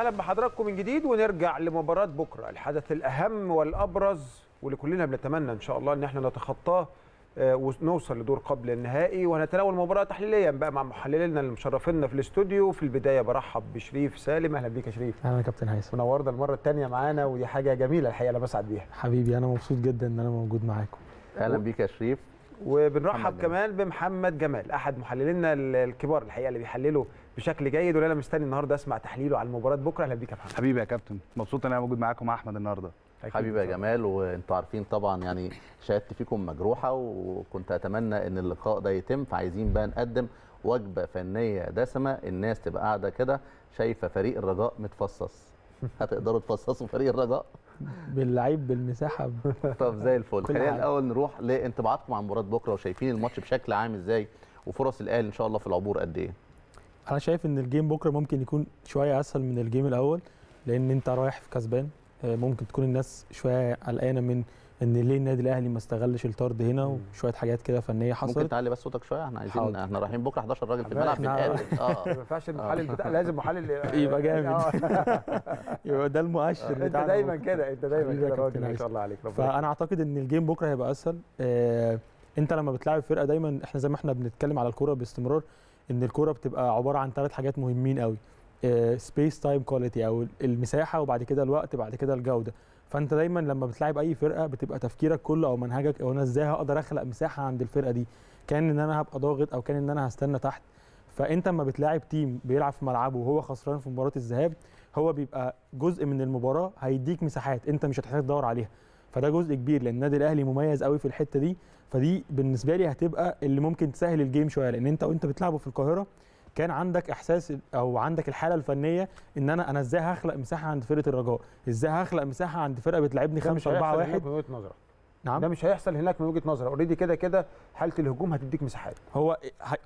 اهلا بحضراتكم من جديد ونرجع لمباراه بكره الحدث الاهم والابرز واللي كلنا بنتمنى ان شاء الله ان احنا نتخطاه آه، ونوصل لدور قبل النهائي وهنتناول المباراه تحليليا بقى مع محللنا اللي مشرفينا في الاستوديو في البدايه برحب بشريف سالم اهلا بيك يا شريف اهلا يا كابتن هيثم منورنا المره الثانيه معانا ودي حاجه جميله الحقيقه انا بسعد بيها حبيبي انا مبسوط جدا ان انا موجود معاكم اهلا بيك يا شريف وبنرحب كمان بمحمد جمال احد محللينا الكبار الحقيقه اللي بيحللوا بشكل جيد ولا انا مستني النهارده اسمع تحليله على المباراه بكره اهلا بيك يا محمد حبيبي يا كابتن مبسوط ان انا موجود معاكم مع احمد النهارده حبيبي يا جمال وانتوا عارفين طبعا يعني شهادتي فيكم مجروحه وكنت اتمنى ان اللقاء ده يتم فعايزين بقى نقدم وجبه فنيه دسمه الناس تبقى قاعده كده شايفه فريق الرجاء متفصص هتقدروا تفصصوا فريق الرجاء باللعيب بالمساحه طب زي الفل خلينا الاول نروح لانطباعاتكم عن مباراه بكره وشايفين الماتش بشكل عام ازاي وفرص الاهلي ان شاء الله في العبور قد ايه انا شايف ان الجيم بكره ممكن يكون شويه اسهل من الجيم الاول لان انت رايح في كسبان آه، ممكن تكون الناس شويه قلقانه من ان ليه النادي الاهلي ما استغلش الطرد هنا وشويه حاجات كده فنيه حصلت ممكن تعلي بس صوتك شويه احنا عايزين حاضر. احنا رايحين بكره 11 راجل في الملعب بنتقابل اه ما ينفعش آه. المحلل بتاع لازم محلل يبقى جامد آه. يبقى ده المؤشر انت دايما كده انت دايما كده راجل ما شاء الله عليك ربنا فانا اعتقد ان الجيم بكره هيبقى اسهل انت لما بتلاعب فرقه دايما احنا زي ما احنا بنتكلم على الكوره باستمرار ان الكوره بتبقى عباره عن ثلاث حاجات مهمين قوي سبيس تايم كواليتي او المساحه وبعد كده الوقت بعد كده الجوده فانت دايما لما بتلاعب اي فرقه بتبقى تفكيرك كله او منهجك او انا ازاي هقدر اخلق مساحه عند الفرقه دي كان ان انا هبقى ضاغط او كان ان انا هستنى تحت فانت لما بتلاعب تيم بيلعب في ملعبه وهو خسران في مباراه الذهاب هو بيبقى جزء من المباراه هيديك مساحات انت مش هتحتاج تدور عليها فده جزء كبير لان النادي الاهلي مميز قوي في الحته دي فدي بالنسبه لي هتبقى اللي ممكن تسهل الجيم شويه لان انت وانت بتلعبه في القاهره كان عندك احساس او عندك الحاله الفنيه ان انا انا ازاي هخلق مساحه عند فرقه الرجاء ازاي هخلق مساحه عند فرقه بتلعبني 5 4 1 من وجهه نظرك نعم ده مش هيحصل هناك من وجهه نظرك اوريدي كده كده حاله الهجوم هتديك مساحات هو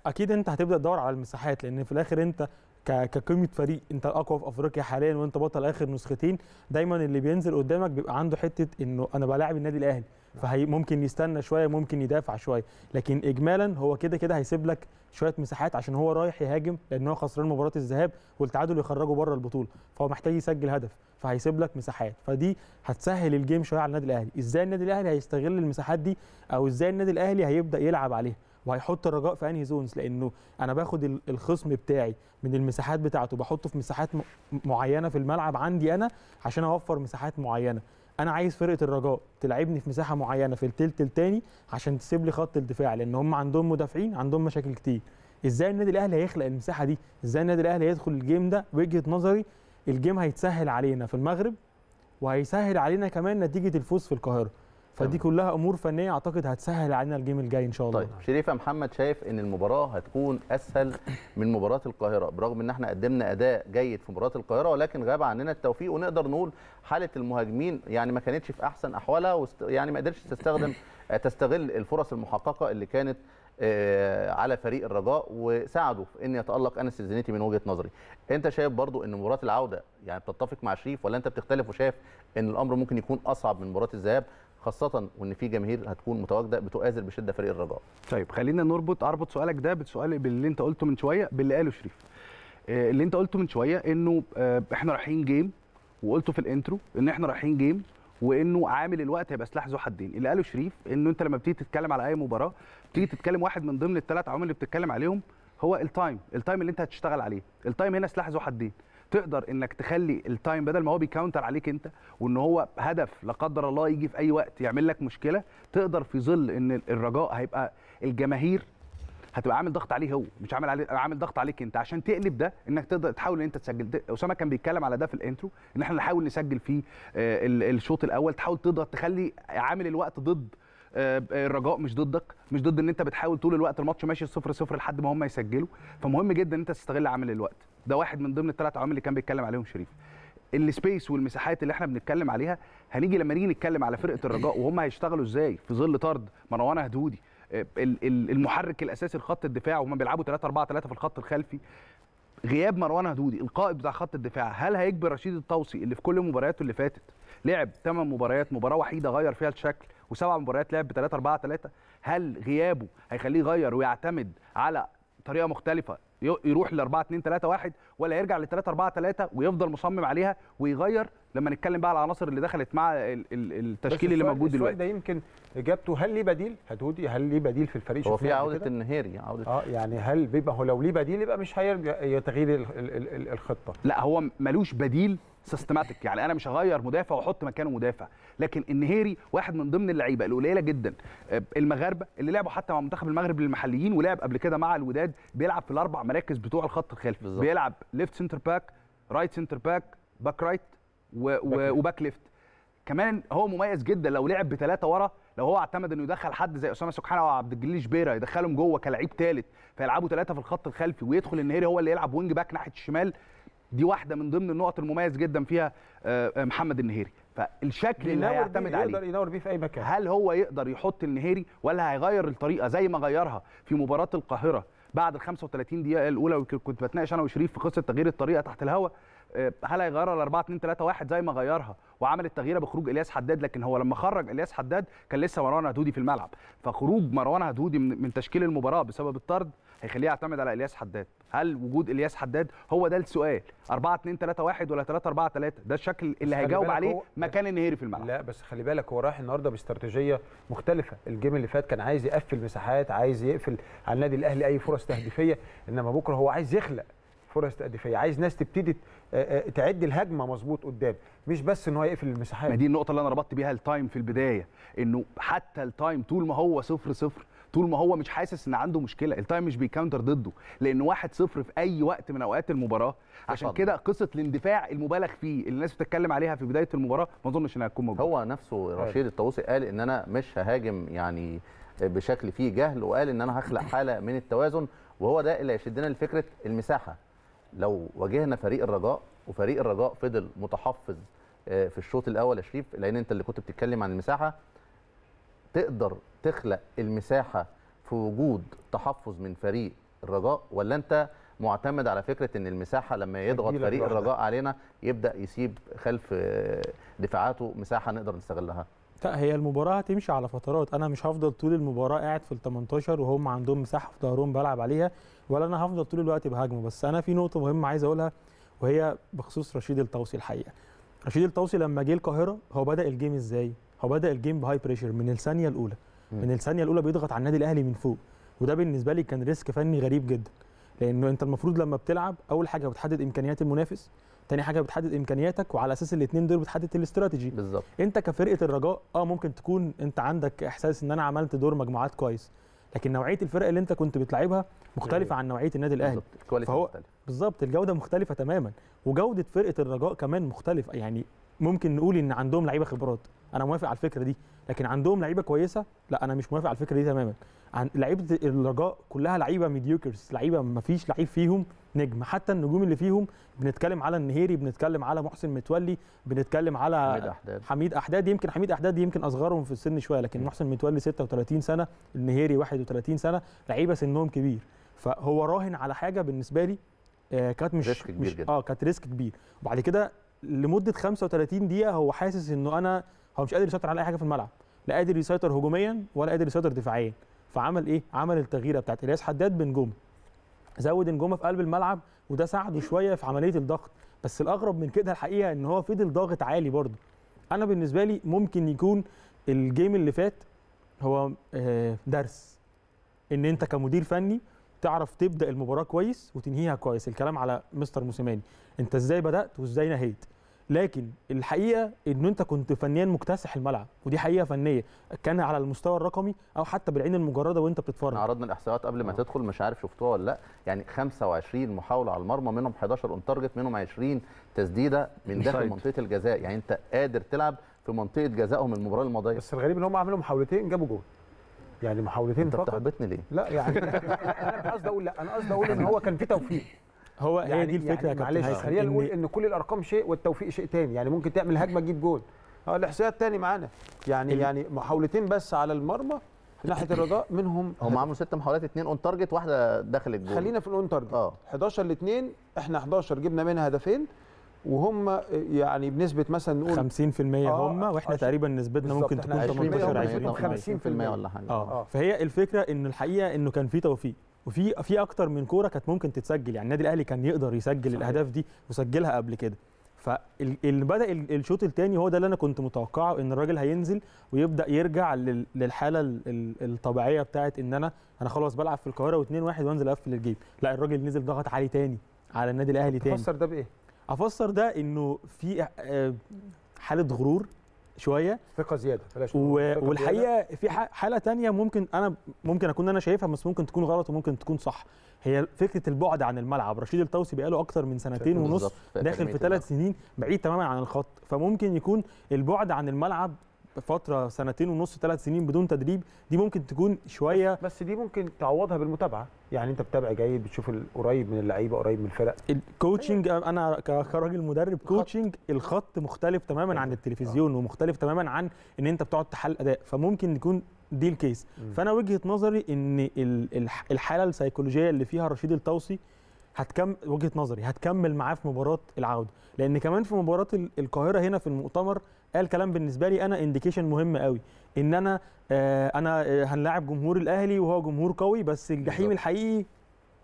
اكيد انت هتبدا تدور على المساحات لان في الاخر انت كقيمه فريق انت الاقوى في افريقيا حاليا وانت بطل اخر نسختين دايما اللي بينزل قدامك بيبقى عنده حته انه انا بلاعب النادي الاهلي فممكن يستنى شويه ممكن يدافع شويه لكن اجمالا هو كده كده هيسيب لك شويه مساحات عشان هو رايح يهاجم لان هو خسران مباراه الذهاب والتعادل يخرجه بره البطوله فهو محتاج يسجل هدف فهيسيب لك مساحات فدي هتسهل الجيم شويه على النادي الاهلي ازاي النادي الاهلي هيستغل المساحات دي او ازاي النادي الاهلي هيبدا يلعب عليها وهيحط الرجاء في انهي زونز لانه انا باخد الخصم بتاعي من المساحات بتاعته بحطه في مساحات معينه في الملعب عندي انا عشان اوفر مساحات معينه انا عايز فرقه الرجاء تلعبني في مساحه معينه في التلت الثاني عشان تسيب لي خط الدفاع لان هم عندهم مدافعين عندهم مشاكل كتير ازاي النادي الاهلي هيخلق المساحه دي ازاي النادي الاهلي هيدخل الجيم ده وجهه نظري الجيم هيتسهل علينا في المغرب وهيسهل علينا كمان نتيجه الفوز في القاهره فدي كلها امور فنيه اعتقد هتسهل علينا الجيم الجاي ان شاء الله طيب شريف محمد شايف ان المباراه هتكون اسهل من مباراه القاهره برغم ان احنا قدمنا اداء جيد في مباراه القاهره ولكن غاب عننا التوفيق ونقدر نقول حاله المهاجمين يعني ما كانتش في احسن احوالها يعني ما قدرتش تستخدم آه، تستغل الفرص المحققه اللي كانت آه، على فريق الرجاء وساعده في ان يتالق انس الزنيتي من وجهه نظري انت شايف برضو ان مباراه العوده يعني بتتفق مع شريف ولا انت بتختلف وشايف ان الامر ممكن يكون اصعب من مباراه الذهاب خاصه وان في جماهير هتكون متواجده بتؤازر بشده فريق الرجاء طيب خلينا نربط اربط سؤالك ده بالسؤال باللي انت قلته من شويه باللي قاله شريف آه، اللي انت قلته من شويه انه آه، احنا رايحين جيم وقلته في الانترو ان احنا رايحين جيم وانه عامل الوقت هيبقى سلاح ذو حدين اللي قاله شريف انه انت لما بتيجي تتكلم على اي مباراه بتيجي تتكلم واحد من ضمن الثلاث عوامل اللي بتتكلم عليهم هو التايم التايم اللي انت هتشتغل عليه التايم هنا سلاح ذو حدين تقدر انك تخلي التايم بدل ما هو بيكاونتر عليك انت وان هو هدف لا قدر الله يجي في اي وقت يعمل لك مشكله تقدر في ظل ان الرجاء هيبقى الجماهير هتبقى عامل ضغط عليه هو مش عامل عليه عامل ضغط عليك انت عشان تقلب ده انك تقدر تحاول ان انت تسجل اسامه كان بيتكلم على ده في الانترو ان احنا نحاول نسجل في آه، الشوط الاول تحاول تقدر تخلي عامل الوقت ضد آه، الرجاء مش ضدك مش ضد ان انت بتحاول طول الوقت الماتش ماشي 0 0 لحد ما هم يسجلوا فمهم جدا ان انت تستغل عامل الوقت ده واحد من ضمن الثلاث عوامل اللي كان بيتكلم عليهم شريف السبيس والمساحات اللي احنا بنتكلم عليها هنيجي لما نيجي نتكلم على فرقه الرجاء وهم هيشتغلوا ازاي في ظل طرد مروان هدودي المحرك الاساسي لخط الدفاع وهم بيلعبوا 3 4 3 في الخط الخلفي غياب مروان هدودي القائد بتاع خط الدفاع هل هيجبر رشيد الطوسي اللي في كل مبارياته اللي فاتت لعب 8 مباريات مباراه وحيده غير فيها الشكل وسبع مباريات لعب ب 3 4 3 هل غيابه هيخليه يغير ويعتمد على طريقه مختلفه يروح ل 4 2 3 1 ولا يرجع ل 3 4 3 ويفضل مصمم عليها ويغير لما نتكلم بقى على العناصر اللي دخلت مع التشكيل اللي موجود دلوقتي ده يمكن اجابته هل ليه بديل هتودي هل ليه بديل في الفريق هو في عوده النهيري عوده اه يعني هل بيبقى هو لو ليه بديل يبقى مش هيرجع تغيير الخطه لا هو ملوش بديل سيستماتيك يعني انا مش هغير مدافع واحط مكانه مدافع لكن النهيري واحد من ضمن اللعيبه القليله جدا آه، المغاربه اللي لعبوا حتى مع منتخب المغرب للمحليين ولعب قبل كده مع الوداد بيلعب في الاربع مراكز بتوع الخط الخلفي بيلعب ليفت سنتر باك رايت سنتر باك باك رايت وباك ليفت كمان هو مميز جدا لو لعب بثلاثه ورا لو هو اعتمد انه يدخل حد زي اسامه سبحان او عبد الجليل شبيره يدخلهم جوه كلاعب ثالث فيلعبوا ثلاثه في الخط الخلفي ويدخل النهيري هو اللي يلعب وينج باك ناحيه الشمال دي واحده من ضمن النقط المميز جدا فيها آه، آه، محمد النهيري فالشكل اللي هيعتمد عليه يقدر ينور بيه في اي مكان هل هو يقدر يحط النهيري ولا هيغير الطريقه زي ما غيرها في مباراه القاهره بعد ال 35 دقيقه الاولى وكنت بتناقش انا وشريف في قصه تغيير الطريقه تحت الهواء آه، هل هيغيرها ل 4 2 3 1 زي ما غيرها وعمل التغييره بخروج الياس حداد لكن هو لما خرج الياس حداد كان لسه مروان هدودي في الملعب فخروج مروان هدودي من تشكيل المباراه بسبب الطرد هيخليه يعتمد على الياس حداد هل وجود الياس حداد هو ده السؤال 4 2 3 1 ولا 3 4 3 ده الشكل اللي هيجاوب عليه مكان النهيري في الملعب لا بس خلي بالك هو رايح النهارده باستراتيجيه مختلفه الجيم اللي فات كان عايز يقفل مساحات عايز يقفل على النادي الاهلي اي فرص تهديفيه انما بكره هو عايز يخلق فرص تهديفيه عايز ناس تبتدي آه، آه، تعد الهجمه مظبوط قدام مش بس ان هو يقفل المساحات ما دي النقطه اللي انا ربطت بيها التايم في البدايه انه حتى التايم طول ما هو صفر صفر طول ما هو مش حاسس ان عنده مشكله التايم مش بيكاونتر ضده لان 1 0 في اي وقت من اوقات المباراه عشان كده قصه الاندفاع المبالغ فيه اللي الناس بتتكلم عليها في بدايه المباراه ما اظنش انها هتكون موجوده هو نفسه رشيد الطاووسي قال ان انا مش ههاجم يعني بشكل فيه جهل وقال ان انا هخلق حاله من التوازن وهو ده اللي هيشدنا لفكره المساحه لو واجهنا فريق الرجاء وفريق الرجاء فضل متحفظ آه، في الشوط الاول يا شريف لان انت اللي كنت بتتكلم عن المساحه تقدر تخلق المساحه في وجود تحفظ من فريق الرجاء ولا انت معتمد على فكره ان المساحه لما يضغط فريق الرجاء علينا يبدا يسيب خلف دفاعاته مساحه نقدر نستغلها لا هي المباراه هتمشي على فترات انا مش هفضل طول المباراه قاعد في ال 18 وهم عندهم مساحه في ظهرهم بلعب عليها ولا انا هفضل طول الوقت بهاجمه بس انا في نقطه مهمه عايز اقولها وهي بخصوص رشيد الطوسي الحقيقه رشيد الطوسي لما جه القاهره هو بدا الجيم ازاي وبدا الجيم بهاي بريشر من الثانيه الاولى من الثانيه الاولى بيضغط على النادي الاهلي من فوق وده بالنسبه لي كان ريسك فني غريب جدا لانه انت المفروض لما بتلعب اول حاجه بتحدد امكانيات المنافس تاني حاجه بتحدد امكانياتك وعلى اساس الاثنين دول بتحدد الاستراتيجي بالظبط انت كفرقه الرجاء اه ممكن تكون انت عندك احساس ان انا عملت دور مجموعات كويس لكن نوعيه الفرق اللي انت كنت بتلعبها مختلفه يعني عن نوعيه النادي الاهلي فهو بالظبط الجوده مختلفه تماما وجوده فرقه الرجاء كمان مختلفه يعني ممكن نقول ان عندهم لعيبه خبرات انا موافق على الفكره دي لكن عندهم لعيبه كويسه لا انا مش موافق على الفكره دي تماما لعيبه الرجاء كلها لعيبه ميديوكرز لعيبه ما فيش لعيب فيهم نجم حتى النجوم اللي فيهم بنتكلم على النهيري بنتكلم على محسن متولي بنتكلم على حميد احداد حميد احداد يمكن حميد احداد يمكن اصغرهم في السن شويه لكن م. محسن متولي 36 سنه النهيري 31 سنه لعيبه سنهم كبير فهو راهن على حاجه بالنسبه لي آه كانت مش, ريسك كبير مش جدا. اه كانت ريسك كبير وبعد كده لمده 35 دقيقه هو حاسس انه انا هو مش قادر يسيطر على اي حاجه في الملعب لا قادر يسيطر هجوميا ولا قادر يسيطر دفاعيا فعمل ايه عمل التغييره بتاعت الياس حداد بنجوم زود نجومه في قلب الملعب وده ساعده شويه في عمليه الضغط بس الاغرب من كده الحقيقه ان هو فضل ضاغط عالي برضه انا بالنسبه لي ممكن يكون الجيم اللي فات هو آه، درس ان انت كمدير فني تعرف تبدا المباراه كويس وتنهيها كويس الكلام على مستر موسيماني انت ازاي بدات وازاي نهيت لكن الحقيقه ان انت كنت فنيا مكتسح الملعب ودي حقيقه فنيه كان على المستوى الرقمي او حتى بالعين المجرده وانت بتتفرج عرضنا الاحصائيات قبل ما أوه. تدخل مش عارف شفتوها ولا لا يعني 25 محاوله على المرمى منهم 11 اون تارجت منهم 20 تسديده من داخل منطقه الجزاء يعني انت قادر تلعب في منطقه جزائهم المباراه الماضيه بس الغريب ان هم عملوا محاولتين جابوا جول يعني محاولتين انت فقط بتحبطني ليه؟ لا يعني انا قصدي اقول لا انا قصدي اقول ان هو كان في توفيق هو يعني هي دي الفكره يعني معلش خلينا نقول إن, كل الارقام شيء والتوفيق شيء ثاني يعني ممكن تعمل هجمه تجيب جول اه الاحصائيات ثاني معانا يعني يعني محاولتين بس على المرمى ناحيه الرجاء منهم هم عملوا ست محاولات اثنين اون تارجت واحده دخلت جول خلينا في الاون تارجت اه 11 ل 2 احنا 11 جبنا منها هدفين وهم يعني بنسبه مثلا نقول 50% آه واحنا تقريبا نسبتنا ممكن تكون 18 20% ولا حاجه اه اه فهي الفكره ان الحقيقه انه كان في توفيق وفي في اكتر من كوره كانت ممكن تتسجل يعني النادي الاهلي كان يقدر يسجل صحيح. الاهداف دي وسجلها قبل كده فاللي بدا الشوط الثاني هو ده اللي انا كنت متوقعه ان الراجل هينزل ويبدا يرجع للحاله الطبيعيه بتاعت ان انا انا خلاص بلعب في القاهره و2 1 وانزل اقفل الجيم لا الراجل نزل ضغط عالي تاني على النادي الاهلي تاني تفسر ده بايه افسر ده انه في آه، حاله غرور شويه ثقه زياده بلاش والحقيقه في حاله تانية ممكن انا ممكن اكون انا شايفها بس ممكن تكون غلط وممكن تكون صح هي فكره البعد عن الملعب رشيد التوسي بقاله اكتر من سنتين ونص داخل في ثلاث سنين بعيد تماما عن الخط فممكن يكون البعد عن الملعب فتره سنتين ونص ثلاث سنين بدون تدريب دي ممكن تكون شويه بس دي ممكن تعوضها بالمتابعه يعني انت بتابع جيد بتشوف القريب من اللعيبه قريب من الفرق الكوتشنج انا كراجل مدرب كوتشنج الخط مختلف تماما عن أيوة. التلفزيون آه. ومختلف تماما عن ان انت بتقعد تحل اداء فممكن يكون دي الكيس فانا وجهه نظري ان الحاله السيكولوجيه اللي فيها رشيد الطوسي هتكمل وجهه نظري هتكمل معاه في مباراه العوده لان كمان في مباراه القاهره هنا في المؤتمر قال كلام بالنسبه لي انا انديكيشن مهم قوي ان انا آه انا آه، هنلاعب جمهور الاهلي وهو جمهور قوي بس الجحيم الحقيقي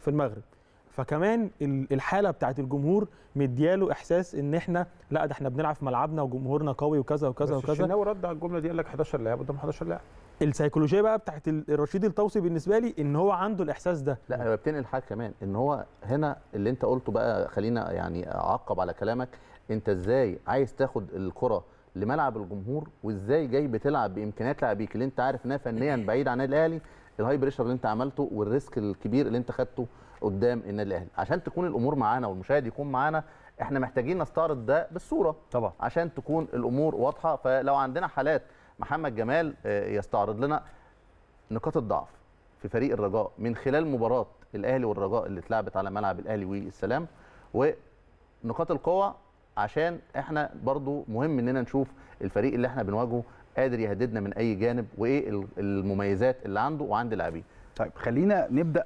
في المغرب فكمان الحاله بتاعت الجمهور مدياله احساس ان احنا لا ده احنا بنلعب في ملعبنا وجمهورنا قوي وكذا وكذا بس وكذا الشناوي رد على الجمله دي قال لك 11 لاعب قدام 11 لاعب السيكولوجيه بقى بتاعت الرشيد الطوسي بالنسبه لي ان هو عنده الاحساس ده لا هو بتنقل حاجه كمان ان هو هنا اللي انت قلته بقى خلينا يعني اعقب على كلامك انت ازاي عايز تاخد الكره لملعب الجمهور وازاي جاي بتلعب بامكانيات لاعبيك اللي انت عارف انها فنيا بعيد عن النادي الاهلي الهاي بريشر اللي انت عملته والريسك الكبير اللي انت خدته قدام النادي الاهلي عشان تكون الامور معانا والمشاهد يكون معانا احنا محتاجين نستعرض ده بالصوره طبعا عشان تكون الامور واضحه فلو عندنا حالات محمد جمال آه، يستعرض لنا نقاط الضعف في فريق الرجاء من خلال مباراه الاهلي والرجاء اللي اتلعبت على ملعب الاهلي والسلام ونقاط القوه عشان احنا برضو مهم اننا نشوف الفريق اللي احنا بنواجهه قادر يهددنا من اي جانب وايه المميزات اللي عنده وعند لاعبيه. طيب خلينا نبدا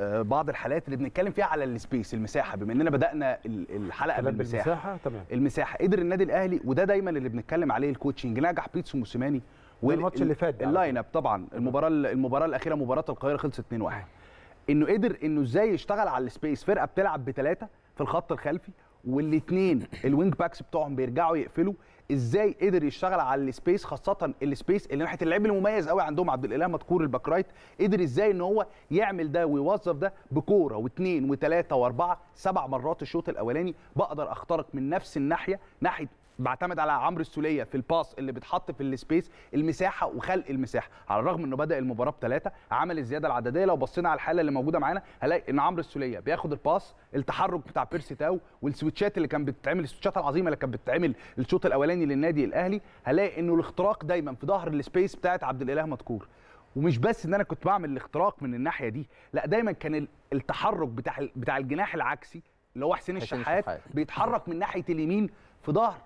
بعض الحالات اللي بنتكلم فيها على السبيس المساحه بما اننا بدانا الحلقه بالمساحه المساحه تمام المساحه قدر النادي الاهلي وده دايما اللي بنتكلم عليه الكوتشنج نجح بيتسو موسيماني والماتش اللي فات اللاين اب طبعا المباراه المباراه الاخيره مباراه القاهره خلصت 2-1 انه قدر انه ازاي يشتغل على السبيس فرقه بتلعب بثلاثه في الخط الخلفي والاثنين الوينج باكس بتوعهم بيرجعوا يقفلوا ازاي قدر يشتغل على السبيس خاصه السبيس اللي ناحيه اللعيب المميز قوي عندهم عبد الاله مدكور الباك رايت قدر ازاي ان هو يعمل ده ويوظف ده بكوره واثنين وثلاثه واربعه سبع مرات الشوط الاولاني بقدر اخترق من نفس الناحيه ناحيه بعتمد على عمرو السوليه في الباس اللي بيتحط في السبيس المساحه وخلق المساحه على الرغم انه بدا المباراه بثلاثه عمل الزياده العدديه لو بصينا على الحاله اللي موجوده معانا هلاقي ان عمرو السوليه بياخد الباس التحرك بتاع بيرسي تاو والسويتشات اللي كان بتتعمل السويتشات العظيمه اللي كانت بتتعمل الشوط الاولاني للنادي الاهلي هلاقي انه الاختراق دايما في ظهر السبيس بتاعت عبد الاله مذكور ومش بس ان انا كنت بعمل الاختراق من الناحيه دي لا دايما كان التحرك بتاع بتاع الجناح العكسي اللي هو حسين الشحات بيتحرك من ناحيه اليمين في ظهر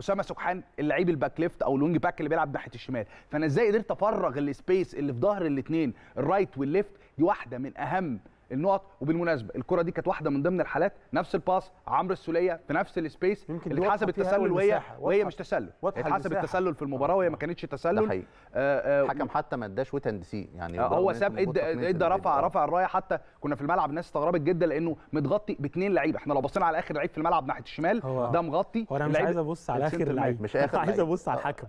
اسامه سبحان اللعيب الباك ليفت او الوينج باك اللي بيلعب ناحيه الشمال فانا ازاي قدرت افرغ السبيس اللي في ظهر الاثنين الرايت والليفت دي واحده من اهم النقط وبالمناسبه الكره دي كانت واحده من ضمن الحالات نفس الباس عمرو السوليه في نفس السبيس اللي اتحسب التسلل وهي وهي مش تسلل اتحسب التسلل في المباراه وهي ما كانتش تسلل الحكم آه، آه، حتى ما اداش سي يعني آه، هو ساب ادى ادى رفع رفع الرايه حتى كنا في الملعب الناس استغربت جدا لانه متغطي باثنين لعيبه احنا لو بصينا على اخر لعيب في الملعب ناحيه الشمال ده مغطي هو انا مش عايز ابص على اخر لعيب مش اخر عايز ابص على الحكم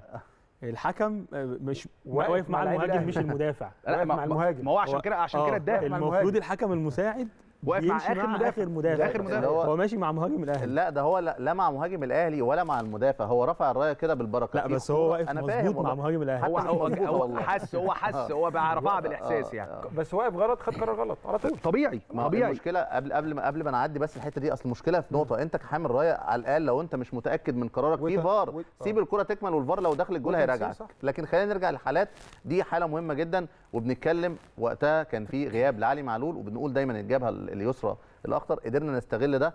الحكم آه، مش واقف مع المهاجم مش المدافع لا مع المهاجم ما هو عشان كده عشان اه. كده اتضايق المفروض الحكم المساعد واقف مع اخر مع مدافع اخر مدافع, آخر مدافع. هو, هو ماشي مع مهاجم الاهلي لا ده هو لا, لا مع مهاجم الاهلي ولا مع المدافع هو رفع الرايه كده بالبركه لا بس هو واقف مظبوط مع مهاجم الاهلي هو هو, هو حس هو حس آه. هو رفعها آه. بالاحساس يعني آه. بس واقف غلط خد قرار غلط على طول طبيعي ما طبيعي المشكله قبل قبل ما قبل ما نعدي بس الحته دي اصل المشكله في نقطه انت كحامل رايه على الاقل لو انت مش متاكد من قرارك في فار سيب الكره تكمل والفار لو دخل الجول هيراجعك لكن خلينا نرجع للحالات دي حاله مهمه جدا وبنتكلم وقتها كان في غياب لعلي معلول وبنقول دايما الجبهه اليسرى الاخطر قدرنا نستغل ده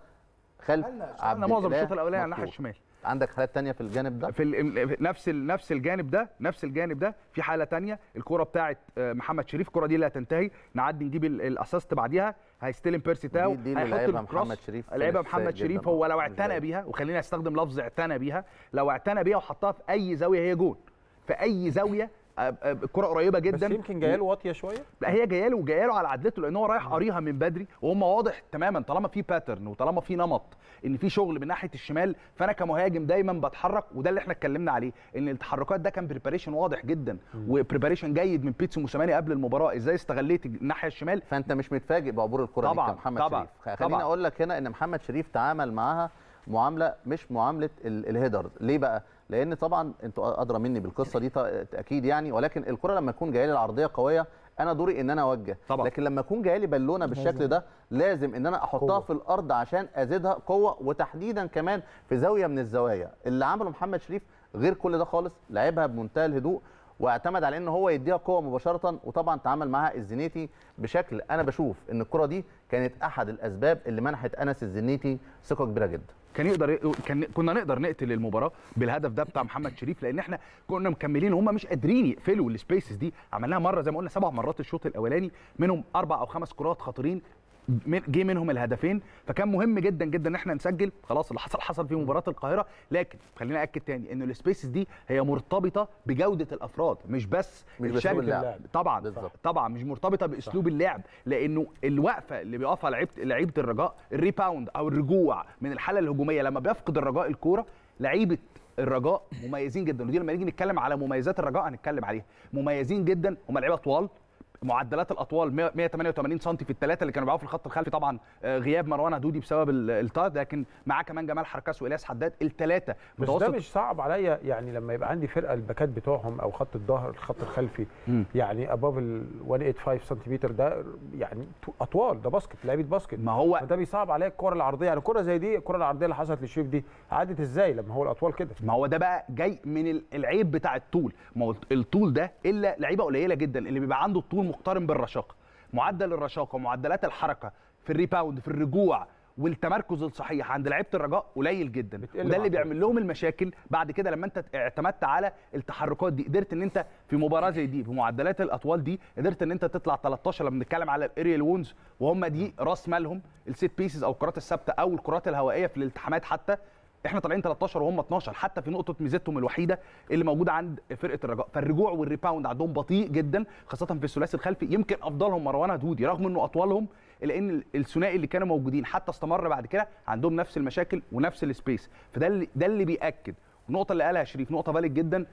خلف عبد معظم الشوط الاولاني على الناحيه الشمال عندك حالات تانية في الجانب ده في نفس نفس الجانب ده نفس الجانب ده في حاله تانية الكره بتاعه آه، محمد شريف الكره دي اللي هتنتهي نعدي نجيب الاسيست بعديها هيستلم بيرسي تاو دي هيحط محمد شريف لعيبه محمد شريف هو لو اعتنى بيها وخليني استخدم لفظ اعتنى بيها لو اعتنى بيها وحطها في اي زاويه هي جول في اي زاويه الكره قريبه جدا بس يمكن جايه له واطيه شويه لا هي جايه له له على عدلته لان هو رايح قاريها من بدري وهم واضح تماما طالما في باترن وطالما في نمط ان في شغل من ناحيه الشمال فانا كمهاجم دايما بتحرك وده اللي احنا اتكلمنا عليه ان التحركات ده كان بريباريشن واضح جدا وبريباريشن جيد من بيتسو موسيماني قبل المباراه ازاي استغليت الناحيه الشمال فانت مش متفاجئ بعبور الكره طبعا محمد طبعا شريف خليني اقول لك هنا ان محمد شريف تعامل معاها معامله مش معامله الهيدرز ليه بقى لان طبعا انتوا ادرى مني بالقصه دي اكيد يعني ولكن الكره لما تكون جايه لي العرضيه قويه انا دوري ان انا اوجه طبعا. لكن لما اكون جايه لي بالونه بالشكل ده لازم ان انا احطها قوة. في الارض عشان ازيدها قوه وتحديدا كمان في زاويه من الزوايا اللي عمله محمد شريف غير كل ده خالص لعبها بمنتهى الهدوء واعتمد على ان هو يديها قوه مباشره وطبعا تعامل معها الزنيتي بشكل انا بشوف ان الكره دي كانت احد الاسباب اللي منحت انس الزنيتي ثقه كبيره جدا كان يقدر كان كنا نقدر نقتل المباراه بالهدف ده بتاع محمد شريف لان احنا كنا مكملين وهم مش قادرين يقفلوا السبيسز دي عملناها مره زي ما قلنا سبع مرات الشوط الاولاني منهم اربع او خمس كرات خطيرين جه منهم الهدفين فكان مهم جدا جدا ان احنا نسجل خلاص اللي حصل حصل في مباراه القاهره لكن خلينا اكد تاني ان السبيسز دي هي مرتبطه بجوده الافراد مش بس مش الشكل اللعب. طبعا بالزبط. طبعا مش مرتبطه باسلوب صح. اللعب لانه الوقفه اللي بيقفها لعيبه لعيبه الرجاء الريباوند او الرجوع من الحاله الهجوميه لما بيفقد الرجاء الكوره لعيبه الرجاء مميزين جدا ودي لما نيجي نتكلم على مميزات الرجاء هنتكلم عليها مميزين جدا هم لعيبه طوال معدلات الاطوال 188 سم في الثلاثه اللي كانوا بيلعبوا في الخط الخلفي طبعا آه، غياب مروان عدودي بسبب الطرد لكن معاه كمان جمال حركاس والياس حداد الثلاثه بس ده مش صعب عليا يعني لما يبقى عندي فرقه الباكات بتوعهم او خط الظهر الخط الخلفي يعني اباف ال 185 سم ده يعني اطوال ده باسكت لعيبه باسكت ما هو ده بيصعب عليا الكره العرضيه يعني الكره زي دي الكره العرضيه اللي حصلت للشريف دي عدت ازاي لما هو الاطوال كده ما هو ده بقى جاي من العيب بتاع الطول ما هو الطول ده الا لعيبه قليله جدا اللي بيبقى عنده الطول مقترن بالرشاقه معدل الرشاقه معدلات الحركه في الريباوند في الرجوع والتمركز الصحيح عند لعيبه الرجاء قليل جدا وده اللي بيعمل لهم المشاكل بعد كده لما انت اعتمدت على التحركات دي قدرت ان انت في مباراه زي دي بمعدلات الاطوال دي قدرت ان انت تطلع 13 لما بنتكلم على الاريال وونز وهم دي راس مالهم الست بيسز او الكرات الثابته او الكرات الهوائيه في الالتحامات حتى احنا طالعين 13 وهم 12 حتى في نقطه ميزتهم الوحيده اللي موجوده عند فرقه الرجاء فالرجوع والريباوند عندهم بطيء جدا خاصه في الثلاثي الخلفي يمكن افضلهم مروان هدودي رغم انه اطولهم الا ان الثنائي اللي كانوا موجودين حتى استمر بعد كده عندهم نفس المشاكل ونفس السبيس فده اللي ده اللي بياكد النقطه اللي قالها شريف نقطه بالغ جدا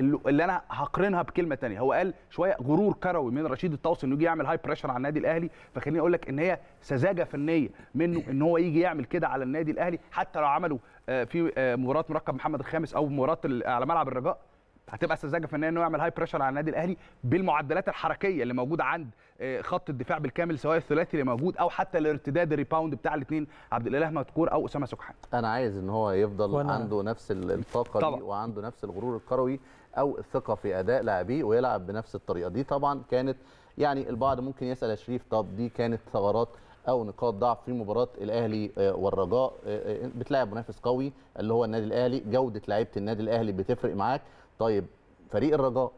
اللي انا هقرنها بكلمه ثانيه هو قال شويه غرور كروي من رشيد الطوسي انه يجي يعمل هاي بريشر على النادي الاهلي فخليني اقول لك ان هي سذاجه فنيه منه ان هو يجي يعمل كده على النادي الاهلي حتى لو عمله آه، في آه، مباراه مركب محمد الخامس او مباراه على ملعب الرجاء هتبقى سذاجه فنيه انه يعمل هاي بريشر على النادي الاهلي بالمعدلات الحركيه اللي موجوده عند آه، خط الدفاع بالكامل سواء الثلاثي اللي موجود او حتى الارتداد الريباوند بتاع الاثنين عبد الاله مذكور او اسامه سكحان انا عايز ان هو يفضل عنده نفس الطاقه دي وعنده نفس الغرور الكروي او الثقه في اداء لاعبيه ويلعب بنفس الطريقه دي طبعا كانت يعني البعض ممكن يسال يا شريف طب دي كانت ثغرات او نقاط ضعف في مباراه الاهلي آه، والرجاء آه، آه، بتلاعب منافس قوي اللي هو النادي الاهلي جوده لعيبه النادي الاهلي بتفرق معاك طيب فريق الرجاء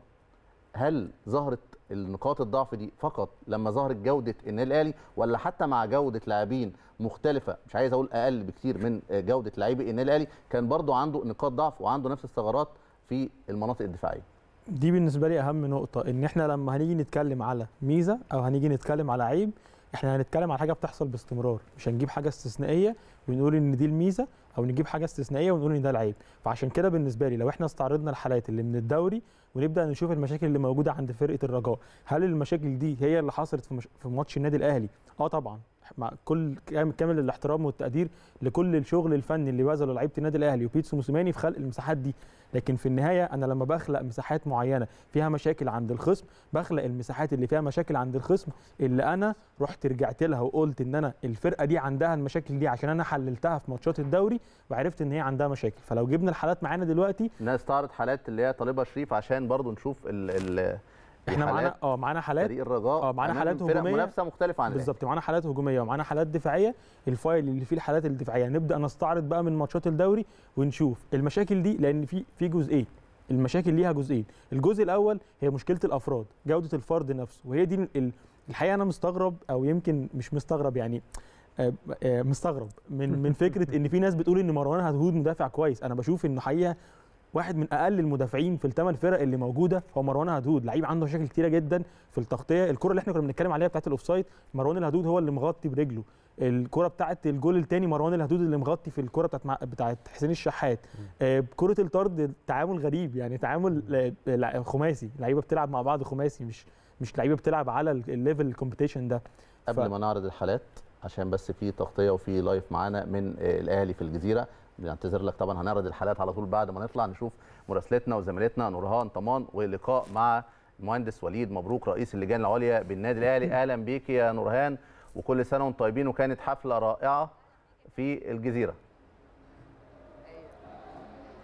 هل ظهرت النقاط الضعف دي فقط لما ظهرت جوده النادي الاهلي ولا حتى مع جوده لاعبين مختلفه مش عايز اقول اقل بكتير من جوده لاعبي النادي الاهلي كان برضو عنده نقاط ضعف وعنده نفس الثغرات في المناطق الدفاعيه دي بالنسبه لي اهم نقطه ان احنا لما هنيجي نتكلم على ميزه او هنيجي نتكلم على عيب احنا هنتكلم على حاجه بتحصل باستمرار مش هنجيب حاجه استثنائيه ونقول ان دي الميزه او نجيب حاجه استثنائيه ونقول ان ده العيب فعشان كده بالنسبه لي لو احنا استعرضنا الحالات اللي من الدوري ونبدا نشوف المشاكل اللي موجوده عند فرقه الرجاء هل المشاكل دي هي اللي حصلت في, مش... في ماتش النادي الاهلي اه طبعا مع كل كامل الاحترام والتقدير لكل الشغل الفني اللي بذله لعيبه النادي الاهلي وبيتسو موسيماني في خلق المساحات دي لكن في النهايه انا لما بخلق مساحات معينه فيها مشاكل عند الخصم بخلق المساحات اللي فيها مشاكل عند الخصم اللي انا رحت رجعت لها وقلت ان انا الفرقه دي عندها المشاكل دي عشان انا حللتها في ماتشات الدوري وعرفت ان هي عندها مشاكل فلو جبنا الحالات معانا دلوقتي الناس تعرض حالات اللي هي طالبه شريف عشان برضو نشوف ال ال احنا معانا اه معانا حالات فريق الرجاء اه معانا حالات هجوميه منافسه مختلفه عن بالظبط معانا حالات هجوميه ومعانا حالات دفاعيه الفايل اللي فيه الحالات الدفاعيه نبدا نستعرض بقى من ماتشات الدوري ونشوف المشاكل دي لان في في جزئين المشاكل ليها جزئين الجزء الاول هي مشكله الافراد جوده الفرد نفسه وهي دي الحقيقه انا مستغرب او يمكن مش مستغرب يعني آه، آه، مستغرب من من فكره ان في ناس بتقول ان مروان هتهود مدافع كويس انا بشوف انه حقيقه واحد من اقل المدافعين في الثمان فرق اللي موجوده هو مروان هدود لعيب عنده مشاكل كتيره جدا في التغطيه الكره اللي احنا كنا بنتكلم عليها بتاعه الاوفسايد مروان الهدود هو اللي مغطي برجله الكره بتاعه الجول الثاني مروان الهدود اللي مغطي في الكره بتاعه بتاعه حسين الشحات آه، كره الطرد تعامل غريب يعني تعامل آه، خماسي لعيبه بتلعب مع بعض خماسي مش مش لعيبه بتلعب على الليفل الكومبيتيشن ده قبل ف... ما نعرض الحالات عشان بس في تغطيه وفي لايف معانا من آه، الاهلي في الجزيره بنعتذر لك طبعا هنعرض الحلقات على طول بعد ما نطلع نشوف مراسلتنا وزميلتنا نورهان طمان ولقاء مع المهندس وليد مبروك رئيس اللجان العليا بالنادي الاهلي اهلا بيك يا نورهان وكل سنه وانتم طيبين وكانت حفله رائعه في الجزيره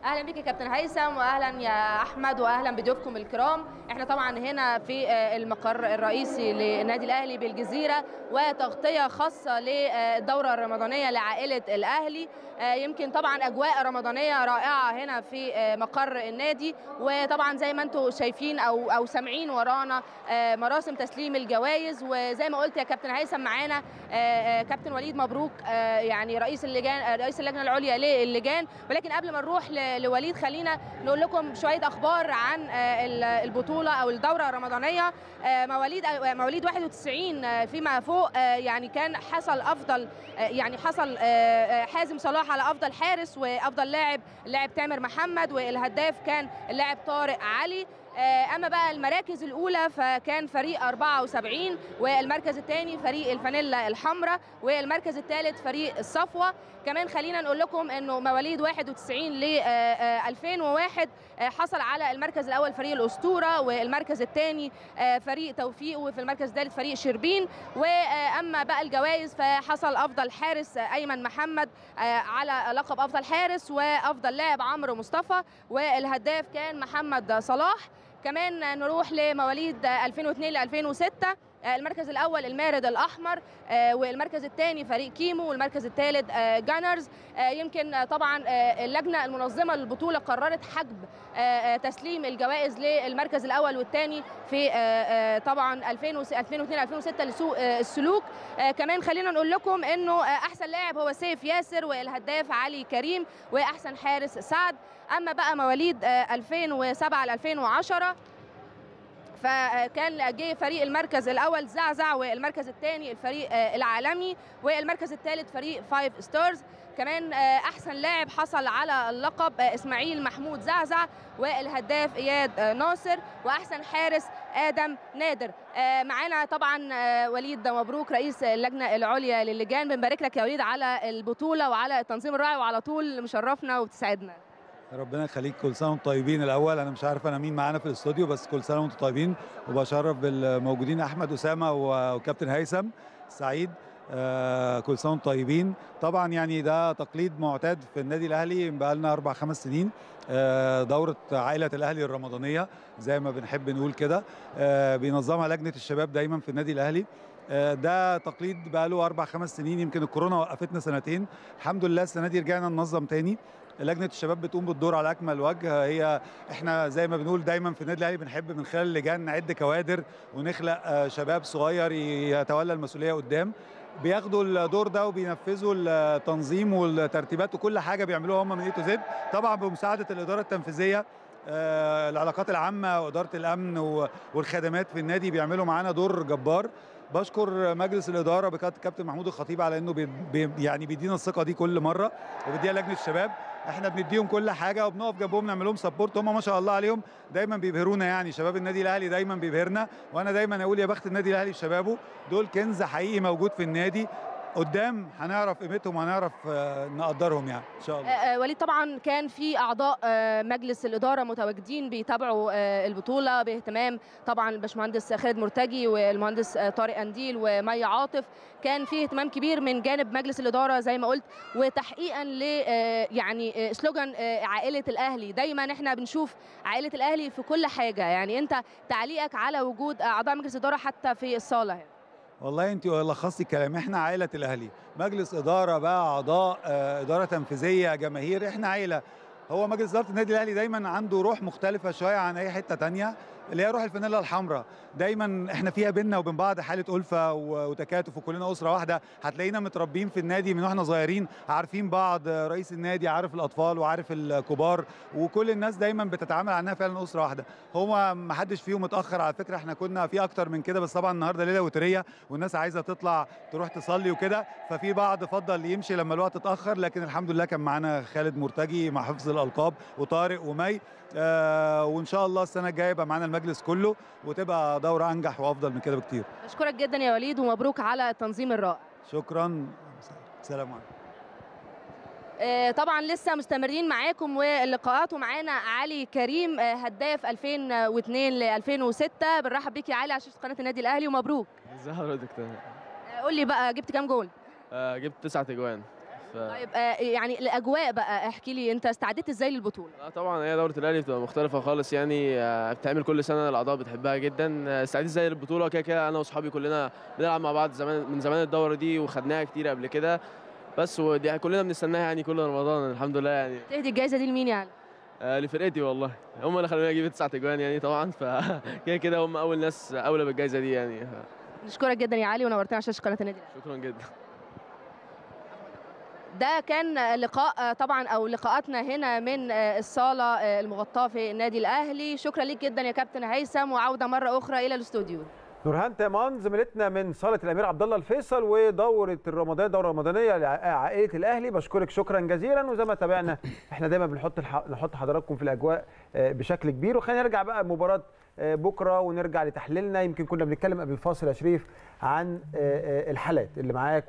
اهلا بيك يا كابتن هيثم واهلا يا احمد واهلا بضيوفكم الكرام احنا طبعا هنا في آه، المقر الرئيسي للنادي الاهلي بالجزيره وتغطيه خاصه للدوره الرمضانيه لعائله الاهلي آه، يمكن طبعا اجواء رمضانيه رائعه هنا في آه، مقر النادي وطبعا زي ما انتم شايفين او او سامعين ورانا مراسم تسليم الجوائز وزي ما قلت يا كابتن هيثم معانا كابتن وليد مبروك يعني رئيس اللجان رئيس اللجنه العليا للجان ولكن قبل ما نروح لوليد خلينا نقول لكم شويه اخبار عن آه، البطوله او الدوره الرمضانيه آه، مواليد آه، مواليد 91 فيما فوق يعني كان حصل افضل يعني حصل حازم صلاح على افضل حارس وافضل لاعب اللاعب تامر محمد والهداف كان اللاعب طارق علي آه، اما بقى المراكز الاولى فكان فريق 74 والمركز الثاني فريق الفانيلا الحمراء والمركز الثالث فريق الصفوه كمان خلينا نقول لكم انه مواليد 91 ل 2001 آه، آه، حصل على المركز الاول فريق الاسطوره والمركز الثاني فريق توفيق وفي المركز الثالث فريق شربين واما بقى الجوائز فحصل افضل حارس ايمن محمد على لقب افضل حارس وافضل لاعب عمرو مصطفى والهداف كان محمد صلاح كمان نروح لمواليد 2002 ل 2006 آه، المركز الاول المارد الاحمر آه، والمركز الثاني فريق كيمو والمركز الثالث آه، جانرز يمكن طبعا اللجنه المنظمه للبطوله قررت حجب تسليم الجوائز للمركز الاول والثاني في طبعا 2002 2006 لسوء السلوك كمان خلينا نقول لكم انه احسن لاعب هو سيف ياسر والهداف علي كريم واحسن حارس سعد اما بقى مواليد 2007 ل 2010 فكان جه فريق المركز الاول زعزع والمركز الثاني الفريق آه، العالمي والمركز الثالث فريق فايف ستارز كمان آه، احسن لاعب حصل على اللقب آه، اسماعيل محمود زعزع والهداف اياد ناصر واحسن حارس ادم نادر معانا طبعا وليد مبروك رئيس اللجنه العليا للجان بنبارك لك يا وليد على البطوله وعلى التنظيم الرائع وعلى طول مشرفنا وبتسعدنا ربنا يخليك كل سنه وانتم طيبين الاول انا مش عارف انا مين معانا في الاستوديو بس كل سنه وانتم طيبين وبشرف بالموجودين احمد اسامه وكابتن هيثم سعيد آه كل سنه وانتم طيبين طبعا يعني ده تقليد معتاد في النادي الاهلي بقى لنا اربع خمس سنين آه دوره عائله الاهلي الرمضانيه زي ما بنحب نقول كده آه بينظمها لجنه الشباب دايما في النادي الاهلي آه، ده تقليد بقى له اربع خمس سنين يمكن الكورونا وقفتنا سنتين الحمد لله السنه دي رجعنا ننظم تاني لجنه الشباب بتقوم بالدور على اكمل وجه هي احنا زي ما بنقول دايما في النادي الاهلي بنحب من خلال اللجان نعد كوادر ونخلق آه، شباب صغير يتولى المسؤوليه قدام بياخدوا الدور ده وبينفذوا التنظيم والترتيبات وكل حاجه بيعملوها هم من اي تو زد طبعا بمساعده الاداره التنفيذيه آه، العلاقات العامه واداره الامن والخدمات في النادي بيعملوا معانا دور جبار بشكر مجلس الاداره بكابتن محمود الخطيب على انه بي بي يعني بيدينا الثقه دي كل مره وبيديها لجنه الشباب احنا بنديهم كل حاجه وبنقف جنبهم نعمل لهم سبورت هم ما شاء الله عليهم دايما بيبهرونا يعني شباب النادي الاهلي دايما بيبهرنا وانا دايما اقول يا بخت النادي الاهلي بشبابه دول كنز حقيقي موجود في النادي قدام هنعرف قيمتهم وهنعرف آه، نقدرهم يعني ان شاء الله آه، آه، وليد طبعا كان في اعضاء مجلس الاداره متواجدين بيتابعوا البطوله باهتمام طبعا الباشمهندس خالد مرتجي والمهندس طارق انديل ومي عاطف كان في اهتمام كبير من جانب مجلس الاداره زي ما قلت وتحقيقا ل يعني سلوجان عائله الاهلي دايما احنا بنشوف عائله الاهلي في كل حاجه يعني انت تعليقك على وجود اعضاء مجلس الاداره حتى في الصاله يعني. والله انت لخصتي الكلام احنا عائله الاهلي مجلس اداره بقى اعضاء آه، اداره تنفيذيه جماهير احنا عائله هو مجلس اداره النادي الاهلي دايما عنده روح مختلفه شويه عن اي حته تانية اللي هي روح الفانيلا الحمراء دايما احنا فيها بينا وبين بعض حاله الفه وتكاتف وكلنا اسره واحده هتلاقينا متربيين في النادي من واحنا صغيرين عارفين بعض رئيس النادي عارف الاطفال وعارف الكبار وكل الناس دايما بتتعامل عنها فعلا اسره واحده هو ما حدش فيهم اتاخر على فكره احنا كنا في اكتر من كده بس طبعا النهارده ليله وتريه والناس عايزه تطلع تروح تصلي وكده ففي بعض فضل يمشي لما الوقت اتاخر لكن الحمد لله كان معانا خالد مرتجي مع حفظ الالقاب وطارق ومي آه وان شاء الله السنه الجايه يبقى معانا المجلس كله وتبقى دوره انجح وافضل من كده بكتير اشكرك جدا يا وليد ومبروك على التنظيم الرائع شكرا سلام عليكم آه، طبعا لسه مستمرين معاكم واللقاءات ومعانا علي كريم آه، هداف 2002 ل 2006 بنرحب بيك يا علي على شاشه قناه النادي الاهلي ومبروك ازي حضرتك طيب. آه، قول لي بقى جبت كام جول جبت تسعة اجوان ف... طيب آه، يعني الاجواء بقى احكي لي انت استعدت ازاي للبطوله؟ طبعا هي دوره الاهلي بتبقى مختلفه خالص يعني آه، بتعمل كل سنه الاعضاء بتحبها جدا آه، استعدت ازاي للبطوله كده كده انا واصحابي كلنا بنلعب مع بعض زمان من زمان الدوره دي وخدناها كتير قبل كده بس ودي كلنا بنستناها يعني كل رمضان الحمد لله يعني تهدي الجائزه دي لمين يعني؟ لفرقتي والله هم اللي خلوني اجيب تسع اجوان يعني طبعا فكده كده هم اول ناس اولى بالجائزه دي يعني ف... نشكرك جدا يا علي ونورتنا على شاشه قناه النادي شكرا جدا ده كان لقاء طبعا او لقاءاتنا هنا من آه، الصاله آه، المغطاه في النادي الاهلي شكرا ليك جدا يا كابتن هيثم وعوده مره اخرى الى الاستوديو نورهان تيمان زميلتنا من صاله الامير عبد الله الفيصل ودوره الرمضانيه دوره رمضانيه لعائله الاهلي بشكرك شكرا جزيلا وزي ما تابعنا احنا دايما بنحط نحط حضراتكم في الاجواء آه، بشكل كبير وخلينا نرجع بقى لمباراه آه، بكره ونرجع لتحليلنا يمكن كنا بنتكلم قبل الفاصل يا شريف عن آه، آه، الحالات اللي معاك